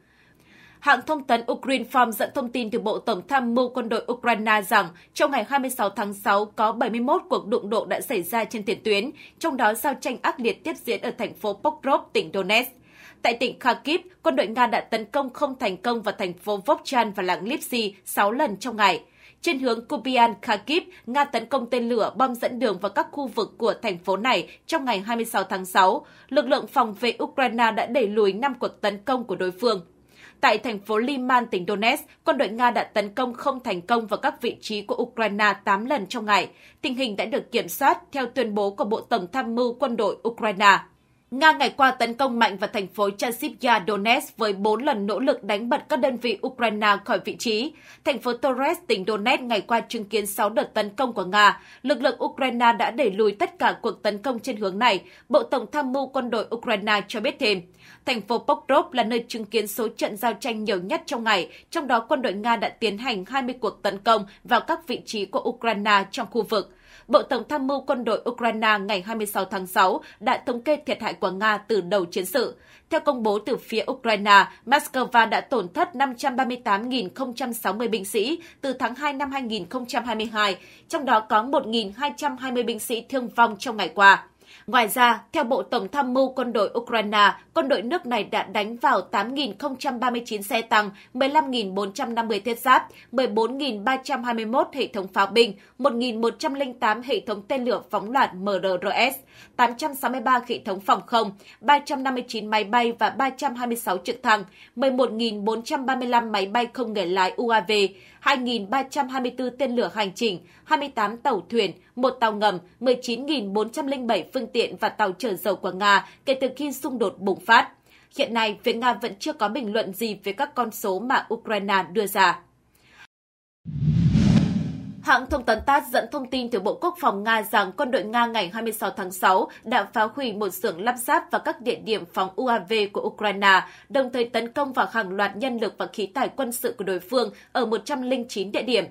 Hãng thông tấn Ukraine Farm dẫn thông tin từ Bộ Tổng tham mưu quân đội Ukraine rằng trong ngày 26 tháng 6 có 71 cuộc đụng độ đã xảy ra trên tiền tuyến, trong đó giao tranh ác liệt tiếp diễn ở thành phố Pokrov, tỉnh Donetsk. Tại tỉnh Kharkiv, quân đội Nga đã tấn công không thành công vào thành phố Vovchan và làng Lipsy 6 lần trong ngày. Trên hướng Kupian Kharkiv, Nga tấn công tên lửa bom dẫn đường vào các khu vực của thành phố này trong ngày 26 tháng 6. Lực lượng phòng vệ Ukraine đã đẩy lùi 5 cuộc tấn công của đối phương. Tại thành phố Liman, tỉnh Donetsk, quân đội Nga đã tấn công không thành công vào các vị trí của Ukraine 8 lần trong ngày. Tình hình đã được kiểm soát theo tuyên bố của Bộ Tổng tham mưu quân đội Ukraine. Nga ngày qua tấn công mạnh vào thành phố Chasiv-Yar Donetsk với 4 lần nỗ lực đánh bật các đơn vị Ukraine khỏi vị trí. Thành phố Torres, tỉnh Donetsk ngày qua chứng kiến 6 đợt tấn công của Nga. Lực lượng Ukraine đã đẩy lùi tất cả cuộc tấn công trên hướng này, Bộ Tổng tham mưu quân đội Ukraine cho biết thêm. Thành phố Pokrov là nơi chứng kiến số trận giao tranh nhiều nhất trong ngày, trong đó quân đội Nga đã tiến hành 20 cuộc tấn công vào các vị trí của Ukraine trong khu vực. Bộ Tổng tham mưu quân đội Ukraine ngày 26 tháng 6 đã thống kê thiệt hại của Nga từ đầu chiến sự. Theo công bố từ phía Ukraine, Moscow đã tổn thất 538.060 binh sĩ từ tháng 2 năm 2022, trong đó có 1.220 binh sĩ thương vong trong ngày qua. Ngoài ra, theo Bộ Tổng tham mưu quân đội Ukraine, quân đội nước này đã đánh vào 8.039 xe tăng, 15.450 thiết giáp, 14.321 hệ thống pháo binh, 1.108 hệ thống tên lửa phóng loạt MRS, 863 hệ thống phòng không, 359 máy bay và 326 trực thăng, 11.435 máy bay không người lái UAV, 2.324 tên lửa hành trình, 28 tàu thuyền, một tàu ngầm, 19.407 phương tiện và tàu chở dầu của Nga kể từ khi xung đột bùng phát. Hiện nay, phía Nga vẫn chưa có bình luận gì về các con số mà Ukraine đưa ra. Hãng thông tấn TASS dẫn thông tin từ Bộ Quốc phòng Nga rằng quân đội Nga ngày 26 tháng 6 đã phá hủy một xưởng lắp ráp và các địa điểm phóng UAV của Ukraine, đồng thời tấn công vào hàng loạt nhân lực và khí tài quân sự của đối phương ở 109 địa điểm.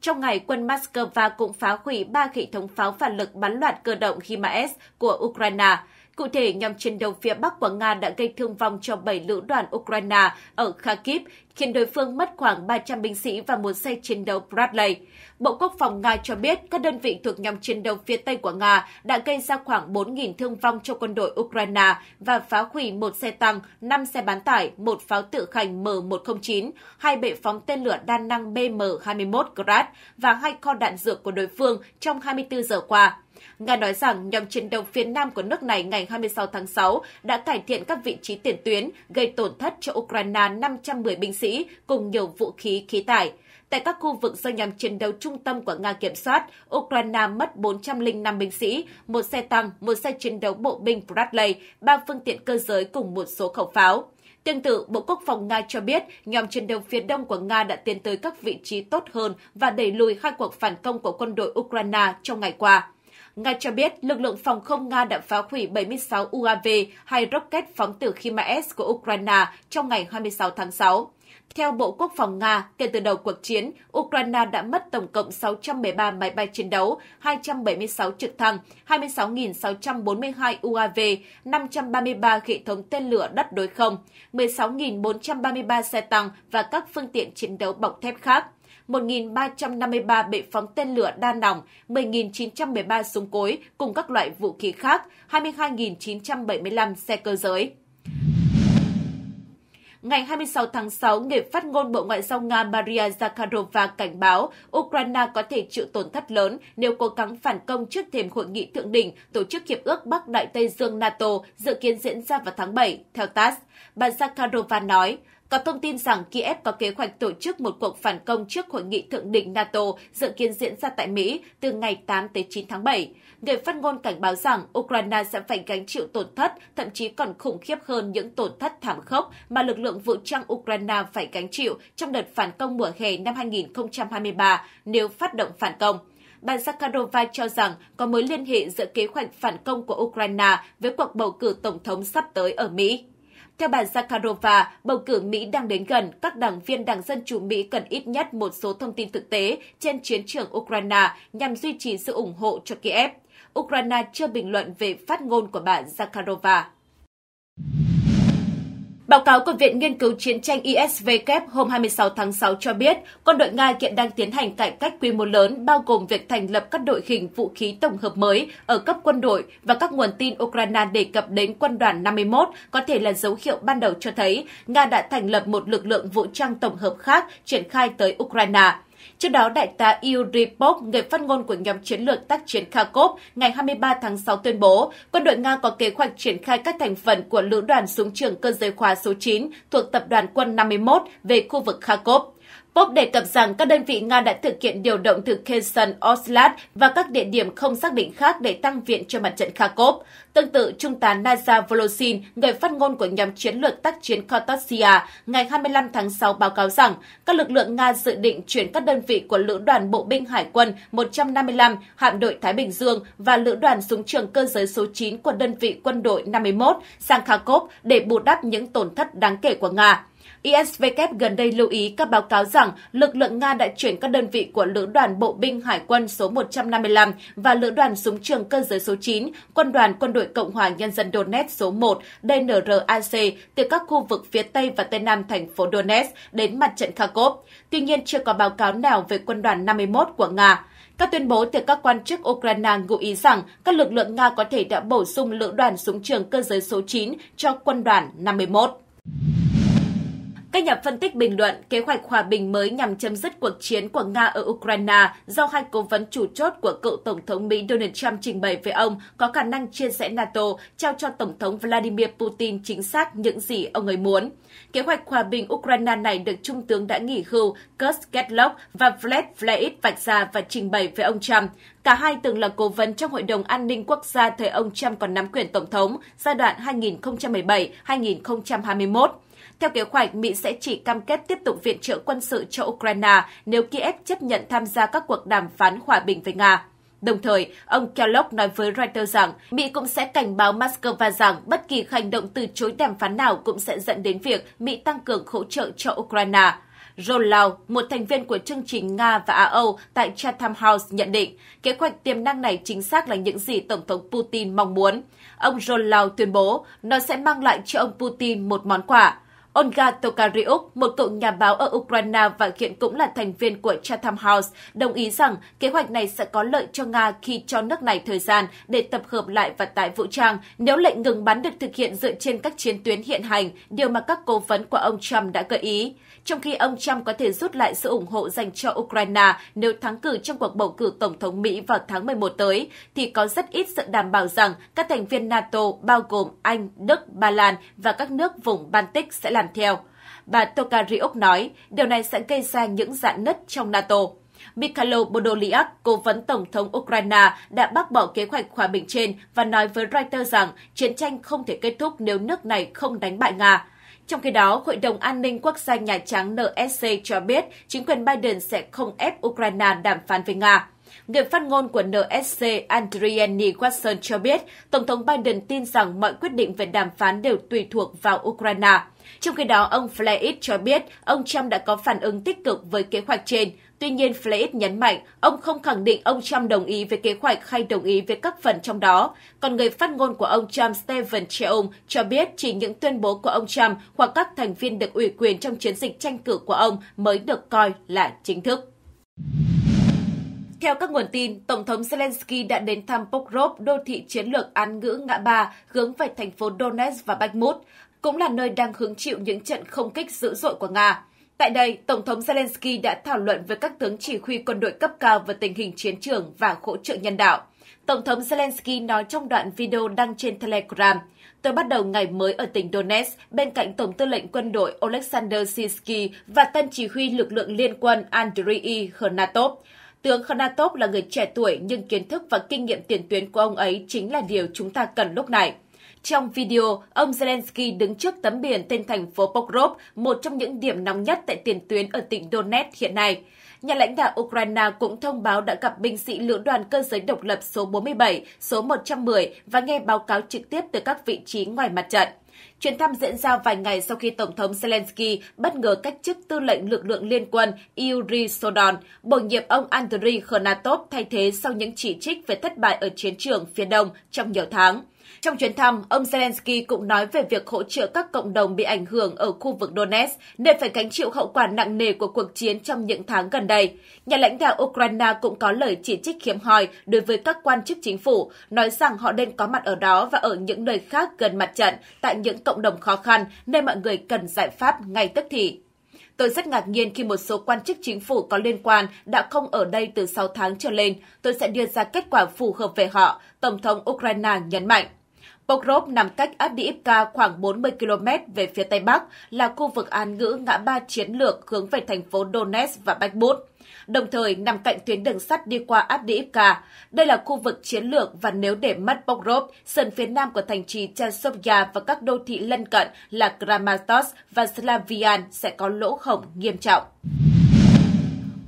Trong ngày, quân Moscow cũng phá hủy ba hệ thống pháo phản lực bắn loạt cơ động HIMARS của Ukraine. Cụ thể, nhằm chiến đấu phía Bắc của Nga đã gây thương vong cho 7 lữ đoàn Ukraine ở Kharkiv, khiến đối phương mất khoảng 300 binh sĩ và một xe chiến đấu Bradley. Bộ Quốc phòng Nga cho biết các đơn vị thuộc nhóm chiến đấu phía Tây của Nga đã gây ra khoảng 4.000 thương vong cho quân đội Ukraine và phá hủy một xe tăng, 5 xe bán tải, một pháo tự khảnh M109, hai bệ phóng tên lửa đa năng BM-21 Grad và hai kho đạn dược của đối phương trong 24 giờ qua. Nga nói rằng nhóm chiến đấu phía Nam của nước này ngày 26 tháng 6 đã cải thiện các vị trí tiền tuyến, gây tổn thất cho Ukraine 510 binh sĩ cùng nhiều vũ khí khí tải. Tại các khu vực do nhằm chiến đấu trung tâm của Nga kiểm soát, Ukraine mất 405 binh sĩ, một xe tăng, một xe chiến đấu bộ binh Bradley, ba phương tiện cơ giới cùng một số khẩu pháo. Tương tự, Bộ Quốc phòng Nga cho biết nhóm chiến đấu phía đông của Nga đã tiến tới các vị trí tốt hơn và đẩy lùi hai cuộc phản công của quân đội Ukraine trong ngày qua. Nga cho biết lực lượng phòng không Nga đã phá hủy 76 UAV hay rocket phóng từ HIMARS của Ukraine trong ngày 26 tháng 6. Theo Bộ Quốc phòng Nga, kể từ đầu cuộc chiến, Ukraine đã mất tổng cộng 613 máy bay chiến đấu, 276 trực thăng, 26.642 UAV, 533 hệ thống tên lửa đất đối không, 16.433 xe tăng và các phương tiện chiến đấu bọc thép khác. 1.353 bệ phóng tên lửa đa nòng, 10.913 súng cối cùng các loại vũ khí khác, 22.975 xe cơ giới ngày 26 tháng 6, người phát ngôn Bộ Ngoại giao Nga Maria Zakharova cảnh báo Ukraine có thể chịu tổn thất lớn nếu cố gắng phản công trước thềm hội nghị thượng đỉnh Tổ chức Hiệp ước Bắc Đại Tây Dương NATO dự kiến diễn ra vào tháng 7, theo TASS. Bà Zakharova nói, có thông tin rằng Kiev có kế hoạch tổ chức một cuộc phản công trước hội nghị thượng đỉnh NATO dự kiến diễn ra tại Mỹ từ ngày 8 tới 9 tháng 7. Người phát ngôn cảnh báo rằng Ukraine sẽ phải gánh chịu tổn thất, thậm chí còn khủng khiếp hơn những tổn thất thảm khốc mà lực lượng vũ trang Ukraine phải gánh chịu trong đợt phản công mùa hè năm 2023 nếu phát động phản công bà Zakharova cho rằng có mối liên hệ giữa kế hoạch phản công của Ukraine với cuộc bầu cử tổng thống sắp tới ở Mỹ. Theo bà Zakharova, bầu cử Mỹ đang đến gần, các đảng viên Đảng Dân Chủ Mỹ cần ít nhất một số thông tin thực tế trên chiến trường Ukraine nhằm duy trì sự ủng hộ cho Kiev. Ukraine chưa bình luận về phát ngôn của bà Zakharova. Báo cáo của Viện Nghiên cứu Chiến tranh ISW e hôm 26 tháng 6 cho biết, quân đội Nga hiện đang tiến hành cải cách quy mô lớn bao gồm việc thành lập các đội hình vũ khí tổng hợp mới ở cấp quân đội và các nguồn tin Ukraine đề cập đến quân đoàn 51 có thể là dấu hiệu ban đầu cho thấy Nga đã thành lập một lực lượng vũ trang tổng hợp khác triển khai tới Ukraine. Trước đó, đại tá Yuri Pop, người phát ngôn của nhóm chiến lược tác chiến Kharkov, ngày 23 tháng 6 tuyên bố, quân đội Nga có kế hoạch triển khai các thành phần của lữ đoàn súng trường cơ giới khóa số 9 thuộc tập đoàn quân 51 về khu vực Kharkov. Pop đề cập rằng các đơn vị Nga đã thực hiện điều động từ Kherson, Oslat và các địa điểm không xác định khác để tăng viện cho mặt trận Kharkov. Tương tự, Trung tá Naza Volosin, người phát ngôn của nhóm chiến lược tác chiến Khotosia, ngày 25 tháng 6 báo cáo rằng các lực lượng Nga dự định chuyển các đơn vị của Lữ đoàn Bộ binh Hải quân 155, Hạm đội Thái Bình Dương và Lữ đoàn Súng trường cơ giới số 9 của đơn vị quân đội 51 sang Kharkov để bù đắp những tổn thất đáng kể của Nga. ISVK gần đây lưu ý các báo cáo rằng lực lượng Nga đã chuyển các đơn vị của Lữ đoàn Bộ binh Hải quân số 155 và Lữ đoàn Súng trường Cơ giới số 9, Quân đoàn Quân đội Cộng hòa Nhân dân Donetsk số 1, DNRAC, từ các khu vực phía Tây và Tây Nam thành phố Donetsk đến mặt trận Kharkov. Tuy nhiên, chưa có báo cáo nào về quân đoàn 51 của Nga. Các tuyên bố từ các quan chức Ukraine ngụ ý rằng các lực lượng Nga có thể đã bổ sung lữ đoàn súng trường cơ giới số 9 cho quân đoàn 51. Các nhà phân tích bình luận kế hoạch hòa bình mới nhằm chấm dứt cuộc chiến của Nga ở Ukraine do hai cố vấn chủ chốt của cựu Tổng thống Mỹ Donald Trump trình bày với ông có khả năng chia sẻ NATO, trao cho Tổng thống Vladimir Putin chính xác những gì ông ấy muốn. Kế hoạch hòa bình Ukraine này được Trung tướng đã nghỉ hưu Kurt Getlock và Vlad Vlaid vạch ra và trình bày với ông Trump. Cả hai từng là cố vấn trong Hội đồng An ninh Quốc gia thời ông Trump còn nắm quyền Tổng thống giai đoạn 2017-2021. Theo kế hoạch, Mỹ sẽ chỉ cam kết tiếp tục viện trợ quân sự cho Ukraine nếu Kiev chấp nhận tham gia các cuộc đàm phán hòa bình với Nga. Đồng thời, ông Kellogg nói với Reuters rằng Mỹ cũng sẽ cảnh báo Moscow rằng bất kỳ hành động từ chối đàm phán nào cũng sẽ dẫn đến việc Mỹ tăng cường hỗ trợ cho Ukraine. John Lau, một thành viên của chương trình Nga và Á Âu tại Chatham House nhận định, kế hoạch tiềm năng này chính xác là những gì Tổng thống Putin mong muốn. Ông John Lau tuyên bố, nó sẽ mang lại cho ông Putin một món quà. Olga Tokariuk, một cựu nhà báo ở Ukraine và hiện cũng là thành viên của Chatham House, đồng ý rằng kế hoạch này sẽ có lợi cho Nga khi cho nước này thời gian để tập hợp lại và tải vũ trang nếu lệnh ngừng bắn được thực hiện dựa trên các chiến tuyến hiện hành, điều mà các cố vấn của ông Trump đã gợi ý trong khi ông Trump có thể rút lại sự ủng hộ dành cho Ukraine nếu thắng cử trong cuộc bầu cử Tổng thống Mỹ vào tháng 11 tới, thì có rất ít sự đảm bảo rằng các thành viên NATO bao gồm Anh, Đức, Ba Lan và các nước vùng Baltic sẽ làm theo. Bà Tokariuk nói, điều này sẽ gây ra những dạng nứt trong NATO. Mikhailo Bodoliak cố vấn Tổng thống Ukraine, đã bác bỏ kế hoạch hòa bình trên và nói với Reuters rằng chiến tranh không thể kết thúc nếu nước này không đánh bại Nga. Trong khi đó, Hội đồng An ninh Quốc gia Nhà Trắng NSC cho biết chính quyền Biden sẽ không ép Ukraine đàm phán với Nga. Người phát ngôn của NSC andriani Watson cho biết Tổng thống Biden tin rằng mọi quyết định về đàm phán đều tùy thuộc vào Ukraine. Trong khi đó, ông Flair cho biết ông Trump đã có phản ứng tích cực với kế hoạch trên. Tuy nhiên, Fleisch nhấn mạnh ông không khẳng định ông Trump đồng ý với kế hoạch hay đồng ý với các phần trong đó. Còn người phát ngôn của ông Trump Stephen Cheung cho biết chỉ những tuyên bố của ông Trump hoặc các thành viên được ủy quyền trong chiến dịch tranh cử của ông mới được coi là chính thức. Theo các nguồn tin, Tổng thống Zelensky đã đến thăm Pokrov, đô thị chiến lược án ngữ ngã ba, hướng về thành phố Donetsk và Bakhmut, cũng là nơi đang hứng chịu những trận không kích dữ dội của Nga. Tại đây, Tổng thống Zelensky đã thảo luận với các tướng chỉ huy quân đội cấp cao về tình hình chiến trường và hỗ trợ nhân đạo. Tổng thống Zelensky nói trong đoạn video đăng trên Telegram, Tôi bắt đầu ngày mới ở tỉnh Donetsk bên cạnh Tổng tư lệnh quân đội Oleksandr Sinsky và tân chỉ huy lực lượng liên quân Andriy Khernatov. Tướng Khernatov là người trẻ tuổi nhưng kiến thức và kinh nghiệm tiền tuyến của ông ấy chính là điều chúng ta cần lúc này. Trong video, ông Zelensky đứng trước tấm biển tên thành phố Pokrov, một trong những điểm nóng nhất tại tiền tuyến ở tỉnh Donetsk hiện nay. Nhà lãnh đạo Ukraine cũng thông báo đã gặp binh sĩ lữ đoàn cơ giới độc lập số 47, số 110 và nghe báo cáo trực tiếp từ các vị trí ngoài mặt trận. Chuyến thăm diễn ra vài ngày sau khi Tổng thống Zelensky bất ngờ cách chức tư lệnh lực lượng liên quân Yuri Sodon, bổ nhiệm ông Andriy Khernatov thay thế sau những chỉ trích về thất bại ở chiến trường phía đông trong nhiều tháng. Trong chuyến thăm, ông Zelensky cũng nói về việc hỗ trợ các cộng đồng bị ảnh hưởng ở khu vực Donetsk, nên phải gánh chịu hậu quả nặng nề của cuộc chiến trong những tháng gần đây. Nhà lãnh đạo Ukraine cũng có lời chỉ trích hiếm hoi đối với các quan chức chính phủ, nói rằng họ nên có mặt ở đó và ở những nơi khác gần mặt trận, tại những cộng đồng khó khăn, nơi mọi người cần giải pháp ngay tức thì. Tôi rất ngạc nhiên khi một số quan chức chính phủ có liên quan đã không ở đây từ 6 tháng trở lên. Tôi sẽ đưa ra kết quả phù hợp về họ, Tổng thống Ukraine nhấn mạnh. Pokrov nằm cách Avdiivka khoảng 40 km về phía Tây Bắc, là khu vực an ngữ ngã ba chiến lược hướng về thành phố Donetsk và Bakhmut đồng thời nằm cạnh tuyến đường sắt đi qua Abdiivka. Đây là khu vực chiến lược và nếu để mất Pokrov, sân phía nam của thành trì Chasovya và các đô thị lân cận là Kramatorsk và Slavian sẽ có lỗ hổng nghiêm trọng.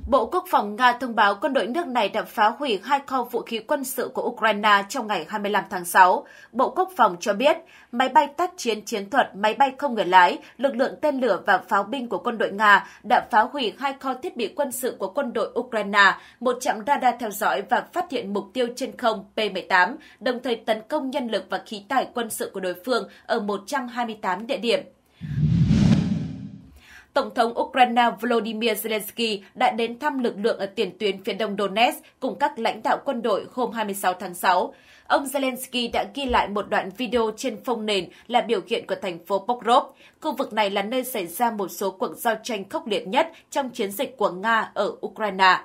Bộ Quốc phòng Nga thông báo quân đội nước này đã phá hủy hai kho vũ khí quân sự của Ukraine trong ngày 25 tháng 6. Bộ Quốc phòng cho biết, máy bay tác chiến chiến thuật, máy bay không người lái, lực lượng tên lửa và pháo binh của quân đội Nga đã phá hủy hai kho thiết bị quân sự của quân đội Ukraine, một trạm radar theo dõi và phát hiện mục tiêu trên không P-18, đồng thời tấn công nhân lực và khí tài quân sự của đối phương ở 128 địa điểm. Tổng thống Ukraine Volodymyr Zelensky đã đến thăm lực lượng ở tiền tuyến phía đông Donetsk cùng các lãnh đạo quân đội hôm 26 tháng 6. Ông Zelensky đã ghi lại một đoạn video trên phông nền là biểu hiện của thành phố Pokrov. Khu vực này là nơi xảy ra một số cuộc giao tranh khốc liệt nhất trong chiến dịch của Nga ở Ukraine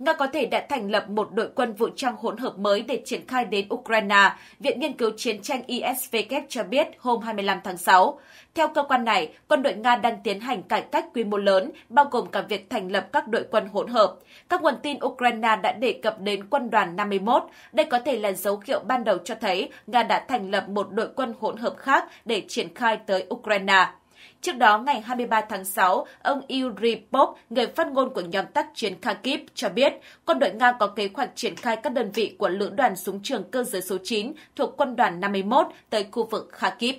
và có thể đã thành lập một đội quân vũ trang hỗn hợp mới để triển khai đến Ukraine, Viện Nghiên cứu Chiến tranh ISVK cho biết hôm 25 tháng 6. Theo cơ quan này, quân đội Nga đang tiến hành cải cách quy mô lớn, bao gồm cả việc thành lập các đội quân hỗn hợp. Các nguồn tin Ukraine đã đề cập đến quân đoàn 51. Đây có thể là dấu hiệu ban đầu cho thấy Nga đã thành lập một đội quân hỗn hợp khác để triển khai tới Ukraine. Trước đó, ngày 23 tháng 6, ông Yuri Pop, người phát ngôn của nhóm tác chiến Kharkiv, cho biết quân đội Nga có kế hoạch triển khai các đơn vị của lữ đoàn súng trường cơ giới số 9 thuộc quân đoàn 51 tới khu vực Kharkiv.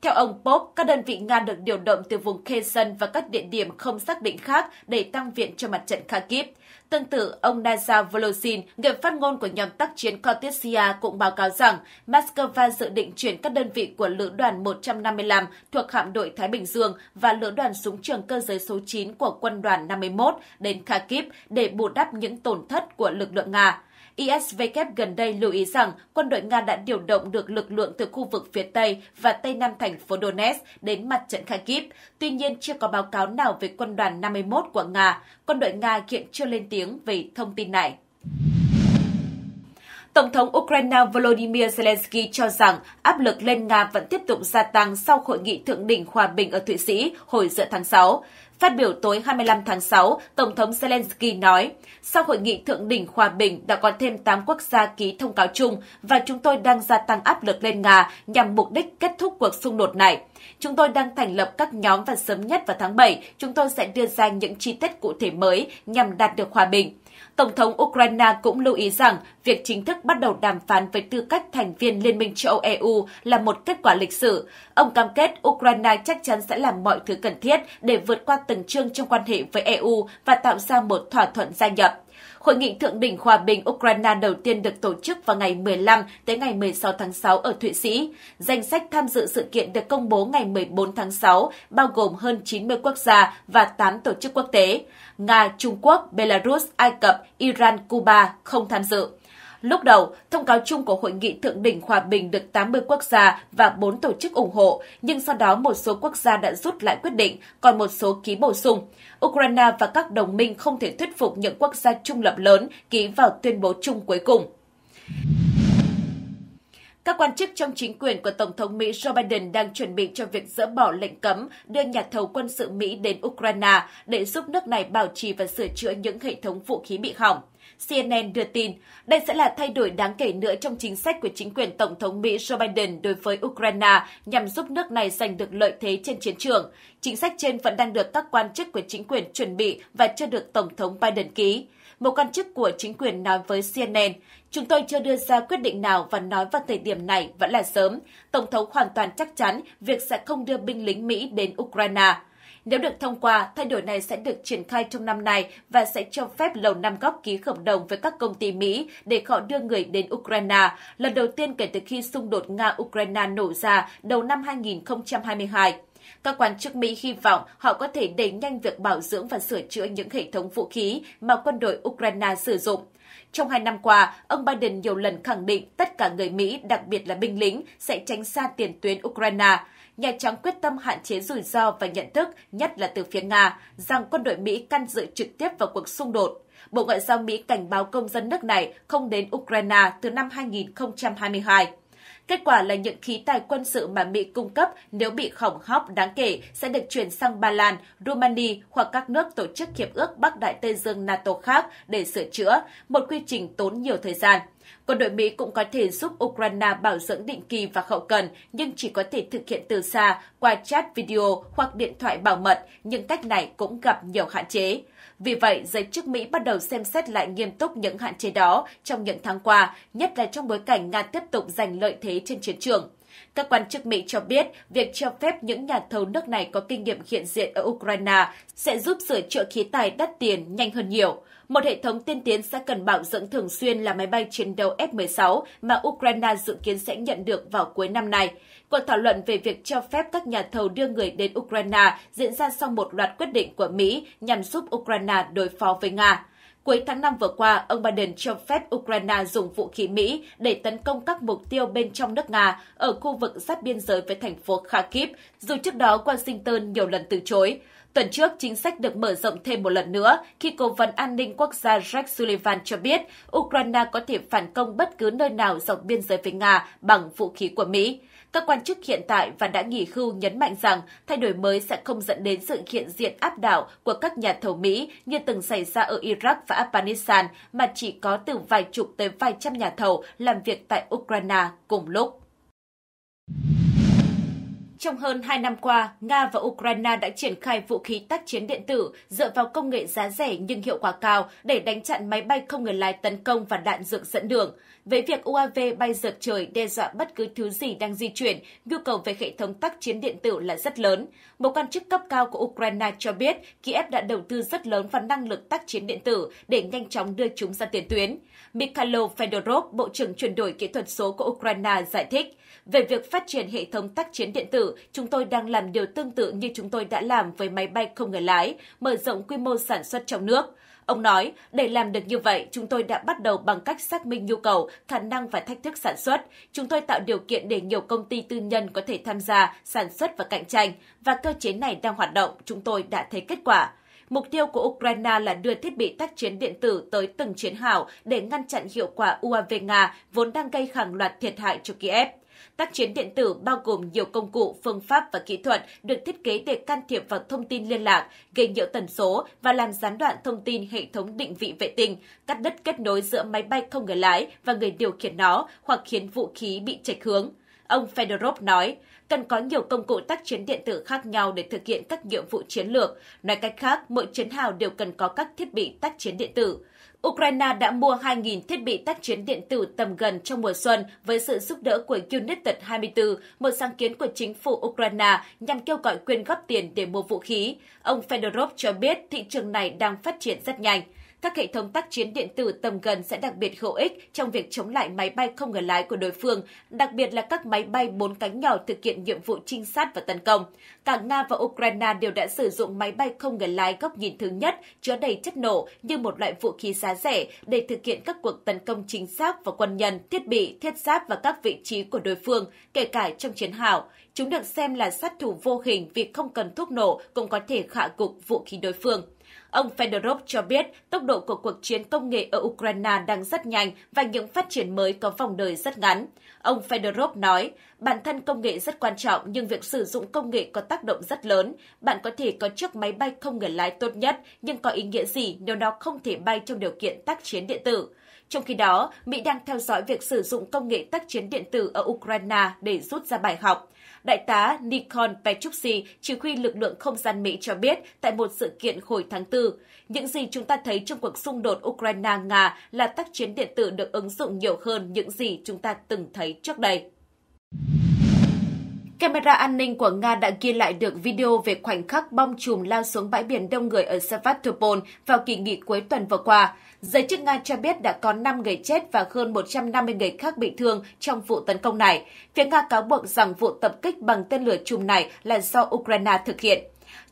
Theo ông Pop, các đơn vị Nga được điều động từ vùng Kherson và các địa điểm không xác định khác để tăng viện cho mặt trận Kharkiv – Tương tự, ông Naza Volosin, người phát ngôn của nhóm tác chiến Kortesia cũng báo cáo rằng Moscow dự định chuyển các đơn vị của lữ đoàn 155 thuộc hạm đội Thái Bình Dương và lữ đoàn súng trường cơ giới số 9 của quân đoàn 51 đến Kharkiv để bù đắp những tổn thất của lực lượng Nga. ISVK gần đây lưu ý rằng quân đội Nga đã điều động được lực lượng từ khu vực phía Tây và Tây Nam thành phố Donetsk đến mặt trận Kharkiv. Tuy nhiên, chưa có báo cáo nào về quân đoàn 51 của Nga. Quân đội Nga hiện chưa lên tiếng về thông tin này. Tổng thống Ukraine Volodymyr Zelensky cho rằng áp lực lên Nga vẫn tiếp tục gia tăng sau hội nghị thượng đỉnh hòa bình ở Thụy Sĩ hồi giữa tháng 6. Phát biểu tối 25 tháng 6, Tổng thống Zelensky nói, sau hội nghị thượng đỉnh hòa bình đã có thêm 8 quốc gia ký thông cáo chung và chúng tôi đang gia tăng áp lực lên Nga nhằm mục đích kết thúc cuộc xung đột này. Chúng tôi đang thành lập các nhóm và sớm nhất vào tháng 7, chúng tôi sẽ đưa ra những chi tiết cụ thể mới nhằm đạt được hòa bình. Tổng thống Ukraine cũng lưu ý rằng việc chính thức bắt đầu đàm phán với tư cách thành viên Liên minh châu Âu EU là một kết quả lịch sử. Ông cam kết Ukraine chắc chắn sẽ làm mọi thứ cần thiết để vượt qua từng chương trong quan hệ với EU và tạo ra một thỏa thuận gia nhập. Hội nghị thượng đỉnh hòa bình Ukraine đầu tiên được tổ chức vào ngày 15 tới ngày 16 tháng 6 ở Thụy Sĩ. Danh sách tham dự sự kiện được công bố ngày 14 tháng 6, bao gồm hơn 90 quốc gia và 8 tổ chức quốc tế. Nga, Trung Quốc, Belarus, Ai Cập, Iran, Cuba không tham dự. Lúc đầu, thông cáo chung của hội nghị thượng đỉnh hòa bình được 80 quốc gia và 4 tổ chức ủng hộ, nhưng sau đó một số quốc gia đã rút lại quyết định, còn một số ký bổ sung. Ukraine và các đồng minh không thể thuyết phục những quốc gia trung lập lớn ký vào tuyên bố chung cuối cùng. Các quan chức trong chính quyền của Tổng thống Mỹ Joe Biden đang chuẩn bị cho việc dỡ bỏ lệnh cấm đưa nhà thầu quân sự Mỹ đến Ukraine để giúp nước này bảo trì và sửa chữa những hệ thống vũ khí bị hỏng. CNN đưa tin, đây sẽ là thay đổi đáng kể nữa trong chính sách của chính quyền Tổng thống Mỹ Joe Biden đối với Ukraine nhằm giúp nước này giành được lợi thế trên chiến trường. Chính sách trên vẫn đang được các quan chức của chính quyền chuẩn bị và chưa được Tổng thống Biden ký. Một quan chức của chính quyền nói với CNN, chúng tôi chưa đưa ra quyết định nào và nói vào thời điểm này vẫn là sớm. Tổng thống hoàn toàn chắc chắn việc sẽ không đưa binh lính Mỹ đến Ukraine. Nếu được thông qua, thay đổi này sẽ được triển khai trong năm nay và sẽ cho phép Lầu Năm Góc ký hợp đồng với các công ty Mỹ để họ đưa người đến Ukraine, lần đầu tiên kể từ khi xung đột Nga-Ukraine nổ ra đầu năm 2022. Các quan chức Mỹ hy vọng họ có thể đẩy nhanh việc bảo dưỡng và sửa chữa những hệ thống vũ khí mà quân đội Ukraine sử dụng. Trong hai năm qua, ông Biden nhiều lần khẳng định tất cả người Mỹ, đặc biệt là binh lính, sẽ tránh xa tiền tuyến Ukraine. Nhà Trắng quyết tâm hạn chế rủi ro và nhận thức, nhất là từ phía Nga, rằng quân đội Mỹ can dự trực tiếp vào cuộc xung đột. Bộ Ngoại giao Mỹ cảnh báo công dân nước này không đến Ukraine từ năm 2022. Kết quả là những khí tài quân sự mà Mỹ cung cấp nếu bị hỏng hóc đáng kể sẽ được chuyển sang Ba Lan, Romania hoặc các nước tổ chức Hiệp ước Bắc Đại Tây Dương NATO khác để sửa chữa, một quy trình tốn nhiều thời gian. Quân đội Mỹ cũng có thể giúp Ukraine bảo dưỡng định kỳ và hậu cần, nhưng chỉ có thể thực hiện từ xa qua chat video hoặc điện thoại bảo mật, nhưng cách này cũng gặp nhiều hạn chế. Vì vậy, giới chức Mỹ bắt đầu xem xét lại nghiêm túc những hạn chế đó trong những tháng qua, nhất là trong bối cảnh Nga tiếp tục giành lợi thế trên chiến trường. Các quan chức Mỹ cho biết việc cho phép những nhà thầu nước này có kinh nghiệm hiện diện ở Ukraine sẽ giúp sửa chữa khí tài đắt tiền nhanh hơn nhiều. Một hệ thống tiên tiến sẽ cần bảo dưỡng thường xuyên là máy bay chiến đấu F-16 mà Ukraine dự kiến sẽ nhận được vào cuối năm nay. Cuộc thảo luận về việc cho phép các nhà thầu đưa người đến Ukraine diễn ra sau một loạt quyết định của Mỹ nhằm giúp Ukraine đối phó với Nga. Cuối tháng 5 vừa qua, ông Biden cho phép Ukraine dùng vũ khí Mỹ để tấn công các mục tiêu bên trong nước Nga ở khu vực giáp biên giới với thành phố Kharkiv, dù trước đó Washington nhiều lần từ chối. Tuần trước, chính sách được mở rộng thêm một lần nữa khi Cố vấn An ninh Quốc gia Jack Sullivan cho biết Ukraine có thể phản công bất cứ nơi nào dọc biên giới với Nga bằng vũ khí của Mỹ. Các quan chức hiện tại và đã nghỉ hưu nhấn mạnh rằng thay đổi mới sẽ không dẫn đến sự hiện diện áp đảo của các nhà thầu Mỹ như từng xảy ra ở Iraq và Afghanistan, mà chỉ có từ vài chục tới vài trăm nhà thầu làm việc tại Ukraine cùng lúc. Trong hơn 2 năm qua, Nga và Ukraine đã triển khai vũ khí tác chiến điện tử dựa vào công nghệ giá rẻ nhưng hiệu quả cao để đánh chặn máy bay không người lái tấn công và đạn dược dẫn đường. Với việc UAV bay dược trời đe dọa bất cứ thứ gì đang di chuyển, nhu cầu về hệ thống tác chiến điện tử là rất lớn. Một quan chức cấp cao của Ukraine cho biết Kiev đã đầu tư rất lớn vào năng lực tác chiến điện tử để nhanh chóng đưa chúng ra tiền tuyến. Mikhailo Fedorov, Bộ trưởng chuyển đổi kỹ thuật số của Ukraine giải thích về việc phát triển hệ thống tác chiến điện tử chúng tôi đang làm điều tương tự như chúng tôi đã làm với máy bay không người lái, mở rộng quy mô sản xuất trong nước. Ông nói, để làm được như vậy, chúng tôi đã bắt đầu bằng cách xác minh nhu cầu, khả năng và thách thức sản xuất. Chúng tôi tạo điều kiện để nhiều công ty tư nhân có thể tham gia, sản xuất và cạnh tranh, và cơ chế này đang hoạt động, chúng tôi đã thấy kết quả. Mục tiêu của Ukraine là đưa thiết bị tác chiến điện tử tới từng chiến hào để ngăn chặn hiệu quả UAV Nga vốn đang gây hàng loạt thiệt hại cho Kiev. Tác chiến điện tử bao gồm nhiều công cụ, phương pháp và kỹ thuật được thiết kế để can thiệp vào thông tin liên lạc, gây nhiễu tần số và làm gián đoạn thông tin hệ thống định vị vệ tinh, cắt đứt kết nối giữa máy bay không người lái và người điều khiển nó hoặc khiến vũ khí bị chệch hướng. Ông Fedorov nói, cần có nhiều công cụ tác chiến điện tử khác nhau để thực hiện các nhiệm vụ chiến lược. Nói cách khác, mỗi chiến hào đều cần có các thiết bị tác chiến điện tử. Ukraine đã mua 2.000 thiết bị tác chiến điện tử tầm gần trong mùa xuân với sự giúp đỡ của United 24, một sáng kiến của chính phủ Ukraine nhằm kêu gọi quyên góp tiền để mua vũ khí. Ông Fedorov cho biết thị trường này đang phát triển rất nhanh các hệ thống tác chiến điện tử tầm gần sẽ đặc biệt hữu ích trong việc chống lại máy bay không người lái của đối phương, đặc biệt là các máy bay bốn cánh nhỏ thực hiện nhiệm vụ trinh sát và tấn công. Cả Nga và Ukraine đều đã sử dụng máy bay không người lái góc nhìn thứ nhất chứa đầy chất nổ như một loại vũ khí giá rẻ để thực hiện các cuộc tấn công chính xác vào quân nhân, thiết bị, thiết giáp và các vị trí của đối phương, kể cả trong chiến hào. Chúng được xem là sát thủ vô hình vì không cần thuốc nổ cũng có thể khả cục vũ khí đối phương. Ông Fedorov cho biết tốc độ của cuộc chiến công nghệ ở Ukraine đang rất nhanh và những phát triển mới có vòng đời rất ngắn. Ông Fedorov nói, bản thân công nghệ rất quan trọng nhưng việc sử dụng công nghệ có tác động rất lớn. Bạn có thể có chiếc máy bay không người lái tốt nhất nhưng có ý nghĩa gì nếu nó không thể bay trong điều kiện tác chiến điện tử? Trong khi đó, Mỹ đang theo dõi việc sử dụng công nghệ tác chiến điện tử ở Ukraine để rút ra bài học. Đại tá Nikon Petrucci, chỉ huy lực lượng không gian Mỹ cho biết tại một sự kiện hồi tháng 4, những gì chúng ta thấy trong cuộc xung đột Ukraine-Nga là tác chiến điện tử được ứng dụng nhiều hơn những gì chúng ta từng thấy trước đây. Camera an ninh của Nga đã ghi lại được video về khoảnh khắc bom chùm lao xuống bãi biển đông người ở Sevastopol vào kỳ nghỉ cuối tuần vừa qua. Giới chức Nga cho biết đã có 5 người chết và hơn 150 người khác bị thương trong vụ tấn công này. Phía Nga cáo buộc rằng vụ tập kích bằng tên lửa chùm này là do Ukraine thực hiện.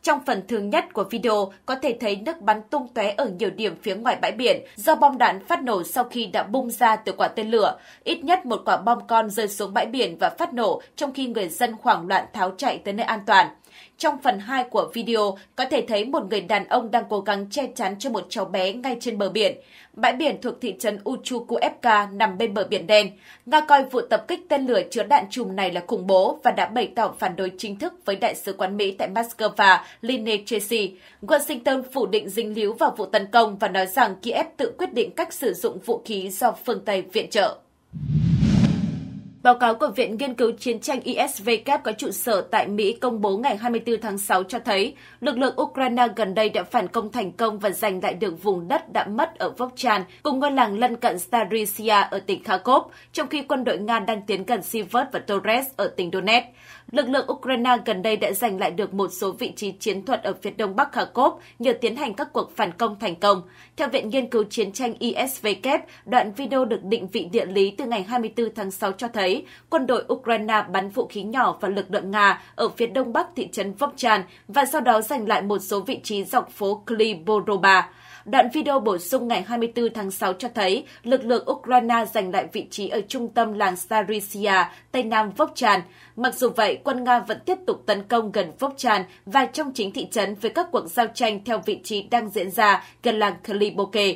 Trong phần thường nhất của video có thể thấy nước bắn tung tóe ở nhiều điểm phía ngoài bãi biển do bom đạn phát nổ sau khi đã bung ra từ quả tên lửa. Ít nhất một quả bom con rơi xuống bãi biển và phát nổ trong khi người dân hoảng loạn tháo chạy tới nơi an toàn. Trong phần 2 của video, có thể thấy một người đàn ông đang cố gắng che chắn cho một cháu bé ngay trên bờ biển. Bãi biển thuộc thị trấn Uchukuevka nằm bên bờ biển đen. Nga coi vụ tập kích tên lửa chứa đạn chùm này là khủng bố và đã bày tỏ phản đối chính thức với Đại sứ quán Mỹ tại Moscow, Lynne Tracy. Washington phủ định dính líu vào vụ tấn công và nói rằng Kiev tự quyết định cách sử dụng vũ khí do phương Tây viện trợ. Báo cáo của Viện Nghiên cứu Chiến tranh ISVK e có trụ sở tại Mỹ công bố ngày 24 tháng 6 cho thấy lực lượng Ukraine gần đây đã phản công thành công và giành lại được vùng đất đã mất ở Vovchan cùng ngôi làng lân cận Starisia ở tỉnh Kharkov, trong khi quân đội Nga đang tiến gần Sivert và Torres ở tỉnh Donetsk lực lượng Ukraine gần đây đã giành lại được một số vị trí chiến thuật ở phía đông Bắc Kharkov nhờ tiến hành các cuộc phản công thành công. Theo Viện Nghiên cứu Chiến tranh ISVK, đoạn video được định vị địa lý từ ngày 24 tháng 6 cho thấy quân đội Ukraine bắn vũ khí nhỏ vào lực lượng Nga ở phía đông bắc thị trấn Vovchan và sau đó giành lại một số vị trí dọc phố Kliboroba. Đoạn video bổ sung ngày 24 tháng 6 cho thấy lực lượng Ukraine giành lại vị trí ở trung tâm làng Starisia, tây nam Vovchan. Mặc dù vậy, quân Nga vẫn tiếp tục tấn công gần Vovchan và trong chính thị trấn với các cuộc giao tranh theo vị trí đang diễn ra gần làng Kliboke.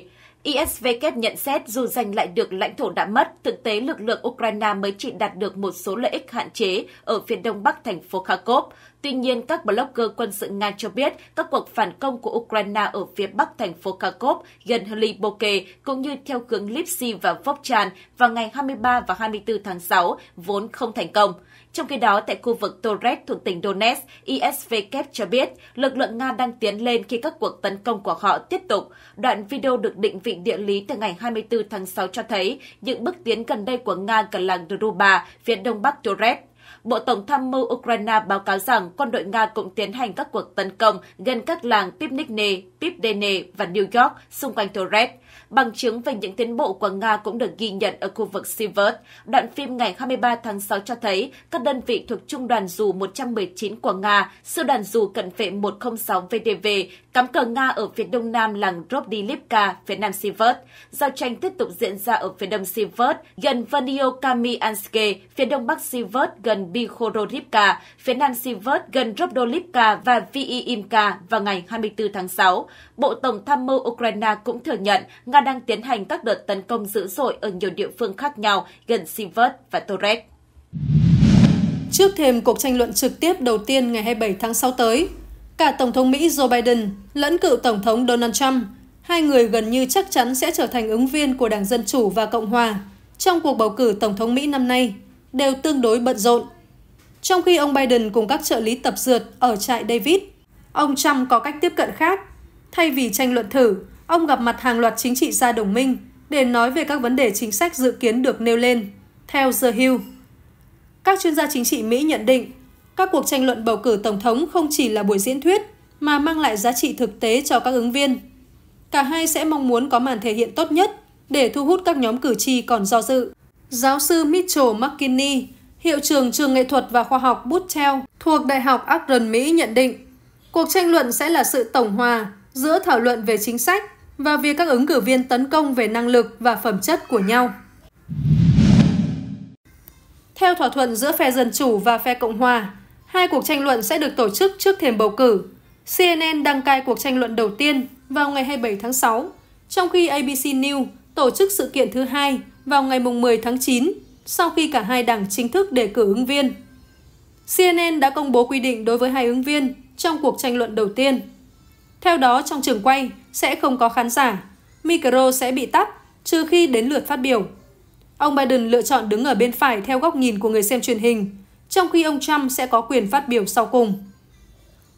ISVK nhận xét dù giành lại được lãnh thổ đã mất, thực tế lực lượng Ukraine mới chỉ đạt được một số lợi ích hạn chế ở phía đông bắc thành phố Kharkov. Tuy nhiên, các blogger quân sự Nga cho biết các cuộc phản công của Ukraine ở phía bắc thành phố Kharkov gần Hliboke cũng như theo hướng Lipsy và Vovchan vào ngày 23 và 24 tháng 6 vốn không thành công. Trong khi đó, tại khu vực Torres thuộc tỉnh Donetsk, ISVK cho biết lực lượng Nga đang tiến lên khi các cuộc tấn công của họ tiếp tục. Đoạn video được định vị địa lý từ ngày 24 tháng 6 cho thấy những bước tiến gần đây của Nga gần làng Druba, phía đông bắc Torres. Bộ Tổng tham mưu Ukraine báo cáo rằng quân đội Nga cũng tiến hành các cuộc tấn công gần các làng Pivnikne, Pivdene và New York xung quanh Torres. Bằng chứng về những tiến bộ của Nga cũng được ghi nhận ở khu vực Sivert. Đoạn phim ngày 23 tháng 6 cho thấy các đơn vị thuộc Trung đoàn dù 119 của Nga, Sư đoàn dù cận vệ 106 VDV cắm cờ Nga ở phía đông nam làng Robdilivka, phía nam Sivert. Giao tranh tiếp tục diễn ra ở phía đông Sivert, gần Verniokamianske, phía đông bắc Sivert gần Bikhorodivka, phía nam Sivert gần Robdolivka và Viimka vào ngày 24 tháng 6. Bộ Tổng tham mưu Ukraine cũng thừa nhận Nga đang tiến hành các đợt tấn công dữ dội ở nhiều địa phương khác nhau gần Sivert và Torek. Trước thêm cuộc tranh luận trực tiếp đầu tiên ngày 27 tháng 6 tới, cả Tổng thống Mỹ Joe Biden lẫn cựu Tổng thống Donald Trump, hai người gần như chắc chắn sẽ trở thành ứng viên của Đảng Dân Chủ và Cộng Hòa trong cuộc bầu cử Tổng thống Mỹ năm nay, đều tương đối bận rộn. Trong khi ông Biden cùng các trợ lý tập dượt ở trại David, ông Trump có cách tiếp cận khác. Thay vì tranh luận thử, Ông gặp mặt hàng loạt chính trị gia đồng minh để nói về các vấn đề chính sách dự kiến được nêu lên, theo The Hill. Các chuyên gia chính trị Mỹ nhận định, các cuộc tranh luận bầu cử tổng thống không chỉ là buổi diễn thuyết mà mang lại giá trị thực tế cho các ứng viên. Cả hai sẽ mong muốn có màn thể hiện tốt nhất để thu hút các nhóm cử tri còn do dự. Giáo sư Mitchell McKinney, hiệu trưởng trường nghệ thuật và khoa học Buttel thuộc Đại học Akron, Mỹ nhận định, cuộc tranh luận sẽ là sự tổng hòa giữa thảo luận về chính sách và việc các ứng cử viên tấn công về năng lực và phẩm chất của nhau. Theo thỏa thuận giữa phe Dân Chủ và phe Cộng Hòa, hai cuộc tranh luận sẽ được tổ chức trước thềm bầu cử. CNN đăng cai cuộc tranh luận đầu tiên vào ngày 27 tháng 6, trong khi ABC News tổ chức sự kiện thứ hai vào ngày 10 tháng 9, sau khi cả hai đảng chính thức đề cử ứng viên. CNN đã công bố quy định đối với hai ứng viên trong cuộc tranh luận đầu tiên. Theo đó, trong trường quay sẽ không có khán giả, micro sẽ bị tắt trừ khi đến lượt phát biểu. Ông Biden lựa chọn đứng ở bên phải theo góc nhìn của người xem truyền hình, trong khi ông Trump sẽ có quyền phát biểu sau cùng.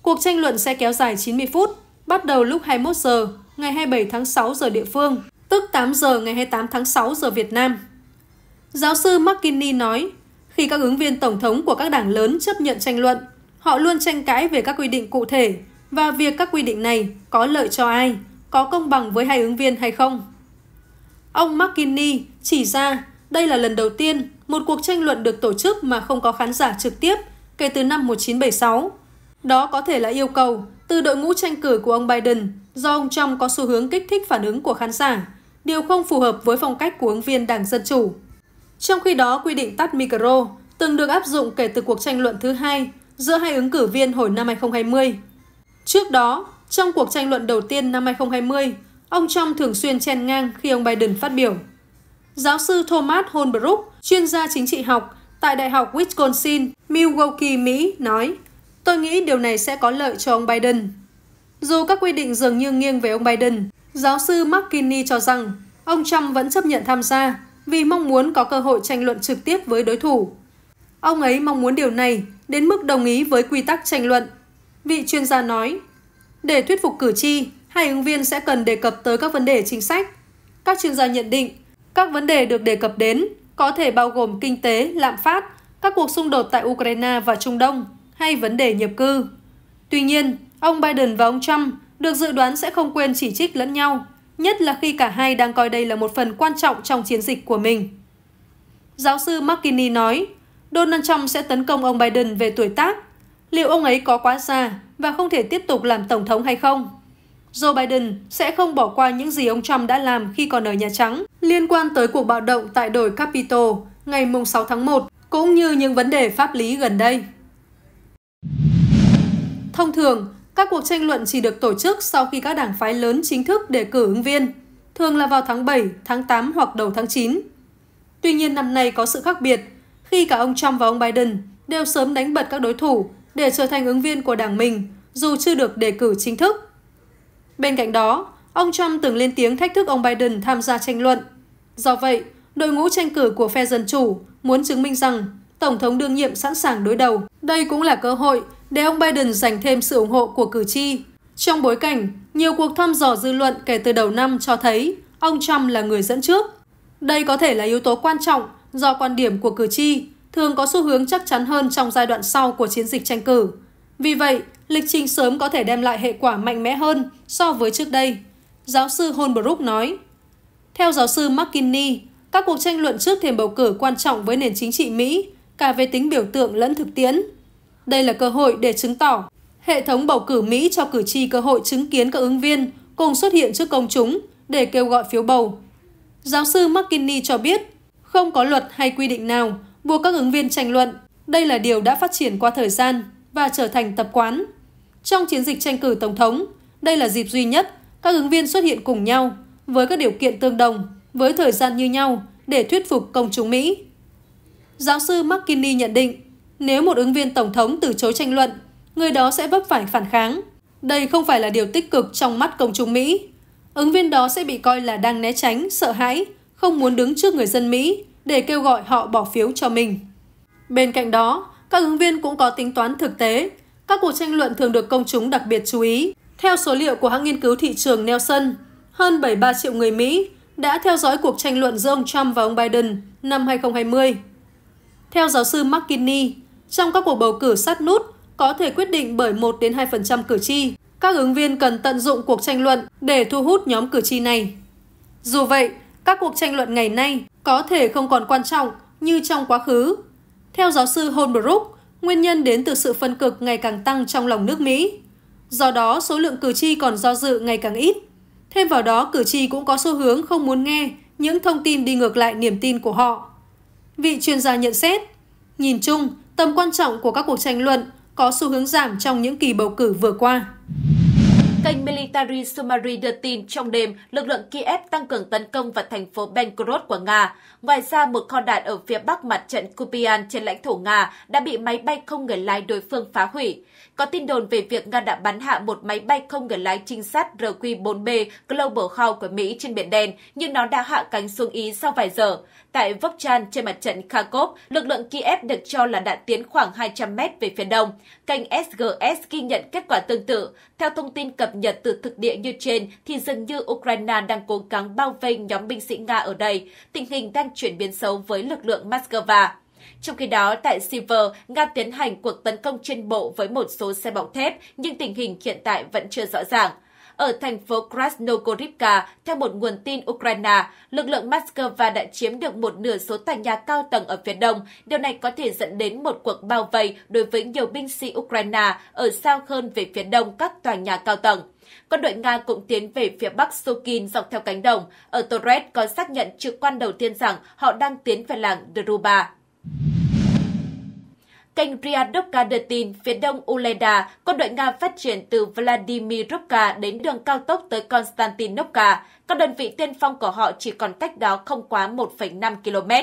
Cuộc tranh luận sẽ kéo dài 90 phút, bắt đầu lúc 21 giờ ngày 27 tháng 6 giờ địa phương, tức 8 giờ ngày 28 tháng 6 giờ Việt Nam. Giáo sư McKinney nói, khi các ứng viên tổng thống của các đảng lớn chấp nhận tranh luận, họ luôn tranh cãi về các quy định cụ thể và việc các quy định này có lợi cho ai, có công bằng với hai ứng viên hay không. Ông McKinney chỉ ra đây là lần đầu tiên một cuộc tranh luận được tổ chức mà không có khán giả trực tiếp kể từ năm 1976. Đó có thể là yêu cầu từ đội ngũ tranh cử của ông Biden do ông Trump có xu hướng kích thích phản ứng của khán giả, điều không phù hợp với phong cách của ứng viên Đảng Dân Chủ. Trong khi đó, quy định tắt micro từng được áp dụng kể từ cuộc tranh luận thứ hai giữa hai ứng cử viên hồi năm 2020 Trước đó, trong cuộc tranh luận đầu tiên năm 2020, ông Trump thường xuyên chen ngang khi ông Biden phát biểu. Giáo sư Thomas Holbrook, chuyên gia chính trị học tại Đại học Wisconsin, Milwaukee, Mỹ, nói Tôi nghĩ điều này sẽ có lợi cho ông Biden. Dù các quy định dường như nghiêng về ông Biden, giáo sư McKinney cho rằng ông Trump vẫn chấp nhận tham gia vì mong muốn có cơ hội tranh luận trực tiếp với đối thủ. Ông ấy mong muốn điều này đến mức đồng ý với quy tắc tranh luận Vị chuyên gia nói, để thuyết phục cử tri, hai ứng viên sẽ cần đề cập tới các vấn đề chính sách. Các chuyên gia nhận định, các vấn đề được đề cập đến có thể bao gồm kinh tế, lạm phát, các cuộc xung đột tại Ukraine và Trung Đông hay vấn đề nhập cư. Tuy nhiên, ông Biden và ông Trump được dự đoán sẽ không quên chỉ trích lẫn nhau, nhất là khi cả hai đang coi đây là một phần quan trọng trong chiến dịch của mình. Giáo sư McKinney nói, Donald Trump sẽ tấn công ông Biden về tuổi tác Liệu ông ấy có quá xa và không thể tiếp tục làm tổng thống hay không? Joe Biden sẽ không bỏ qua những gì ông Trump đã làm khi còn ở Nhà Trắng liên quan tới cuộc bạo động tại đồi Capitol ngày 6 tháng 1, cũng như những vấn đề pháp lý gần đây. Thông thường, các cuộc tranh luận chỉ được tổ chức sau khi các đảng phái lớn chính thức đề cử ứng viên, thường là vào tháng 7, tháng 8 hoặc đầu tháng 9. Tuy nhiên năm nay có sự khác biệt, khi cả ông Trump và ông Biden đều sớm đánh bật các đối thủ để trở thành ứng viên của đảng mình, dù chưa được đề cử chính thức. Bên cạnh đó, ông Trump từng lên tiếng thách thức ông Biden tham gia tranh luận. Do vậy, đội ngũ tranh cử của phe Dân Chủ muốn chứng minh rằng Tổng thống đương nhiệm sẵn sàng đối đầu. Đây cũng là cơ hội để ông Biden giành thêm sự ủng hộ của cử tri. Trong bối cảnh, nhiều cuộc thăm dò dư luận kể từ đầu năm cho thấy ông Trump là người dẫn trước. Đây có thể là yếu tố quan trọng do quan điểm của cử tri thường có xu hướng chắc chắn hơn trong giai đoạn sau của chiến dịch tranh cử. Vì vậy, lịch trình sớm có thể đem lại hệ quả mạnh mẽ hơn so với trước đây, giáo sư Holbrook nói. Theo giáo sư McKinney, các cuộc tranh luận trước thềm bầu cử quan trọng với nền chính trị Mỹ, cả về tính biểu tượng lẫn thực tiễn. Đây là cơ hội để chứng tỏ hệ thống bầu cử Mỹ cho cử tri cơ hội chứng kiến các ứng viên cùng xuất hiện trước công chúng để kêu gọi phiếu bầu. Giáo sư McKinney cho biết, không có luật hay quy định nào buộc các ứng viên tranh luận. Đây là điều đã phát triển qua thời gian và trở thành tập quán. Trong chiến dịch tranh cử tổng thống, đây là dịp duy nhất các ứng viên xuất hiện cùng nhau với các điều kiện tương đồng, với thời gian như nhau để thuyết phục công chúng Mỹ. Giáo sư McKinney nhận định, nếu một ứng viên tổng thống từ chối tranh luận, người đó sẽ vấp phải phản kháng. Đây không phải là điều tích cực trong mắt công chúng Mỹ. Ứng viên đó sẽ bị coi là đang né tránh, sợ hãi, không muốn đứng trước người dân Mỹ để kêu gọi họ bỏ phiếu cho mình. Bên cạnh đó, các ứng viên cũng có tính toán thực tế. Các cuộc tranh luận thường được công chúng đặc biệt chú ý. Theo số liệu của hãng nghiên cứu thị trường Nelson, hơn 73 triệu người Mỹ đã theo dõi cuộc tranh luận giữa ông Trump và ông Biden năm 2020. Theo giáo sư McKinney, trong các cuộc bầu cử sát nút có thể quyết định bởi 1 đến 2% cử tri. Các ứng viên cần tận dụng cuộc tranh luận để thu hút nhóm cử tri này. Dù vậy, các cuộc tranh luận ngày nay có thể không còn quan trọng như trong quá khứ. Theo giáo sư Holbrook, nguyên nhân đến từ sự phân cực ngày càng tăng trong lòng nước Mỹ. Do đó, số lượng cử tri còn do dự ngày càng ít. Thêm vào đó, cử tri cũng có xu hướng không muốn nghe những thông tin đi ngược lại niềm tin của họ. Vị chuyên gia nhận xét, nhìn chung, tầm quan trọng của các cuộc tranh luận có xu hướng giảm trong những kỳ bầu cử vừa qua. Kênh Military Summary đưa tin trong đêm, lực lượng Kiev tăng cường tấn công vào thành phố Belgorod của Nga. Ngoài ra, một kho đạn ở phía bắc mặt trận Kupian trên lãnh thổ Nga đã bị máy bay không người lái đối phương phá hủy. Có tin đồn về việc Nga đã bắn hạ một máy bay không người lái trinh sát RQ-4B Global Hawk của Mỹ trên Biển Đen, nhưng nó đã hạ cánh xuống Ý sau vài giờ. Tại Vokchan trên mặt trận Kharkov, lực lượng Kiev được cho là đã tiến khoảng 200 mét về phía đông. Kênh SGS ghi nhận kết quả tương tự. Theo thông tin cập nhật từ thực địa như trên, thì dường như Ukraine đang cố gắng bao vây nhóm binh sĩ Nga ở đây. Tình hình đang chuyển biến xấu với lực lượng Moscow. Trong khi đó, tại Siver, Nga tiến hành cuộc tấn công trên bộ với một số xe bọc thép, nhưng tình hình hiện tại vẫn chưa rõ ràng. Ở thành phố Krasnogorivka, theo một nguồn tin Ukraine, lực lượng Moscow đã chiếm được một nửa số tòa nhà cao tầng ở phía đông. Điều này có thể dẫn đến một cuộc bao vây đối với nhiều binh sĩ Ukraine ở xa hơn về phía đông các tòa nhà cao tầng. Quân đội Nga cũng tiến về phía bắc Sokin dọc theo cánh đồng. Ở Torres có xác nhận trực quan đầu tiên rằng họ đang tiến về làng Druba. Kênh Ryadovka đưa tin phía đông Uleda, quân đội Nga phát triển từ Vladimirovka đến đường cao tốc tới Konstantinovka. Các đơn vị tiên phong của họ chỉ còn cách đó không quá 1,5 km.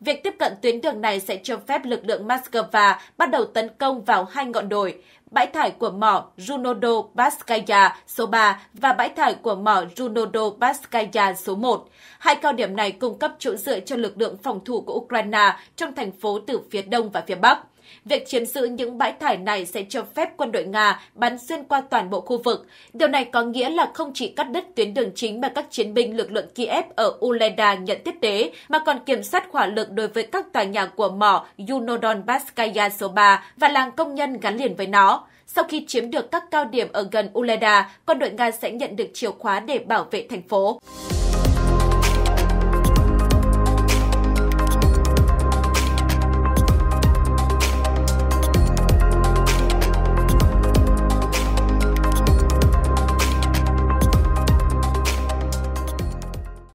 Việc tiếp cận tuyến đường này sẽ cho phép lực lượng Moscow bắt đầu tấn công vào hai ngọn đồi bãi thải của mỏ Junodo Baskaya số 3 và bãi thải của mỏ Junodo Baskaya số 1. Hai cao điểm này cung cấp chỗ dựa cho lực lượng phòng thủ của Ukraine trong thành phố từ phía đông và phía bắc. Việc chiếm giữ những bãi thải này sẽ cho phép quân đội Nga bắn xuyên qua toàn bộ khu vực. Điều này có nghĩa là không chỉ cắt đứt tuyến đường chính mà các chiến binh lực lượng Kiev ở Uleda nhận tiếp tế, mà còn kiểm soát hỏa lực đối với các tòa nhà của mỏ Yunodon Baskaya số 3 và làng công nhân gắn liền với nó. Sau khi chiếm được các cao điểm ở gần Uleda, quân đội Nga sẽ nhận được chìa khóa để bảo vệ thành phố.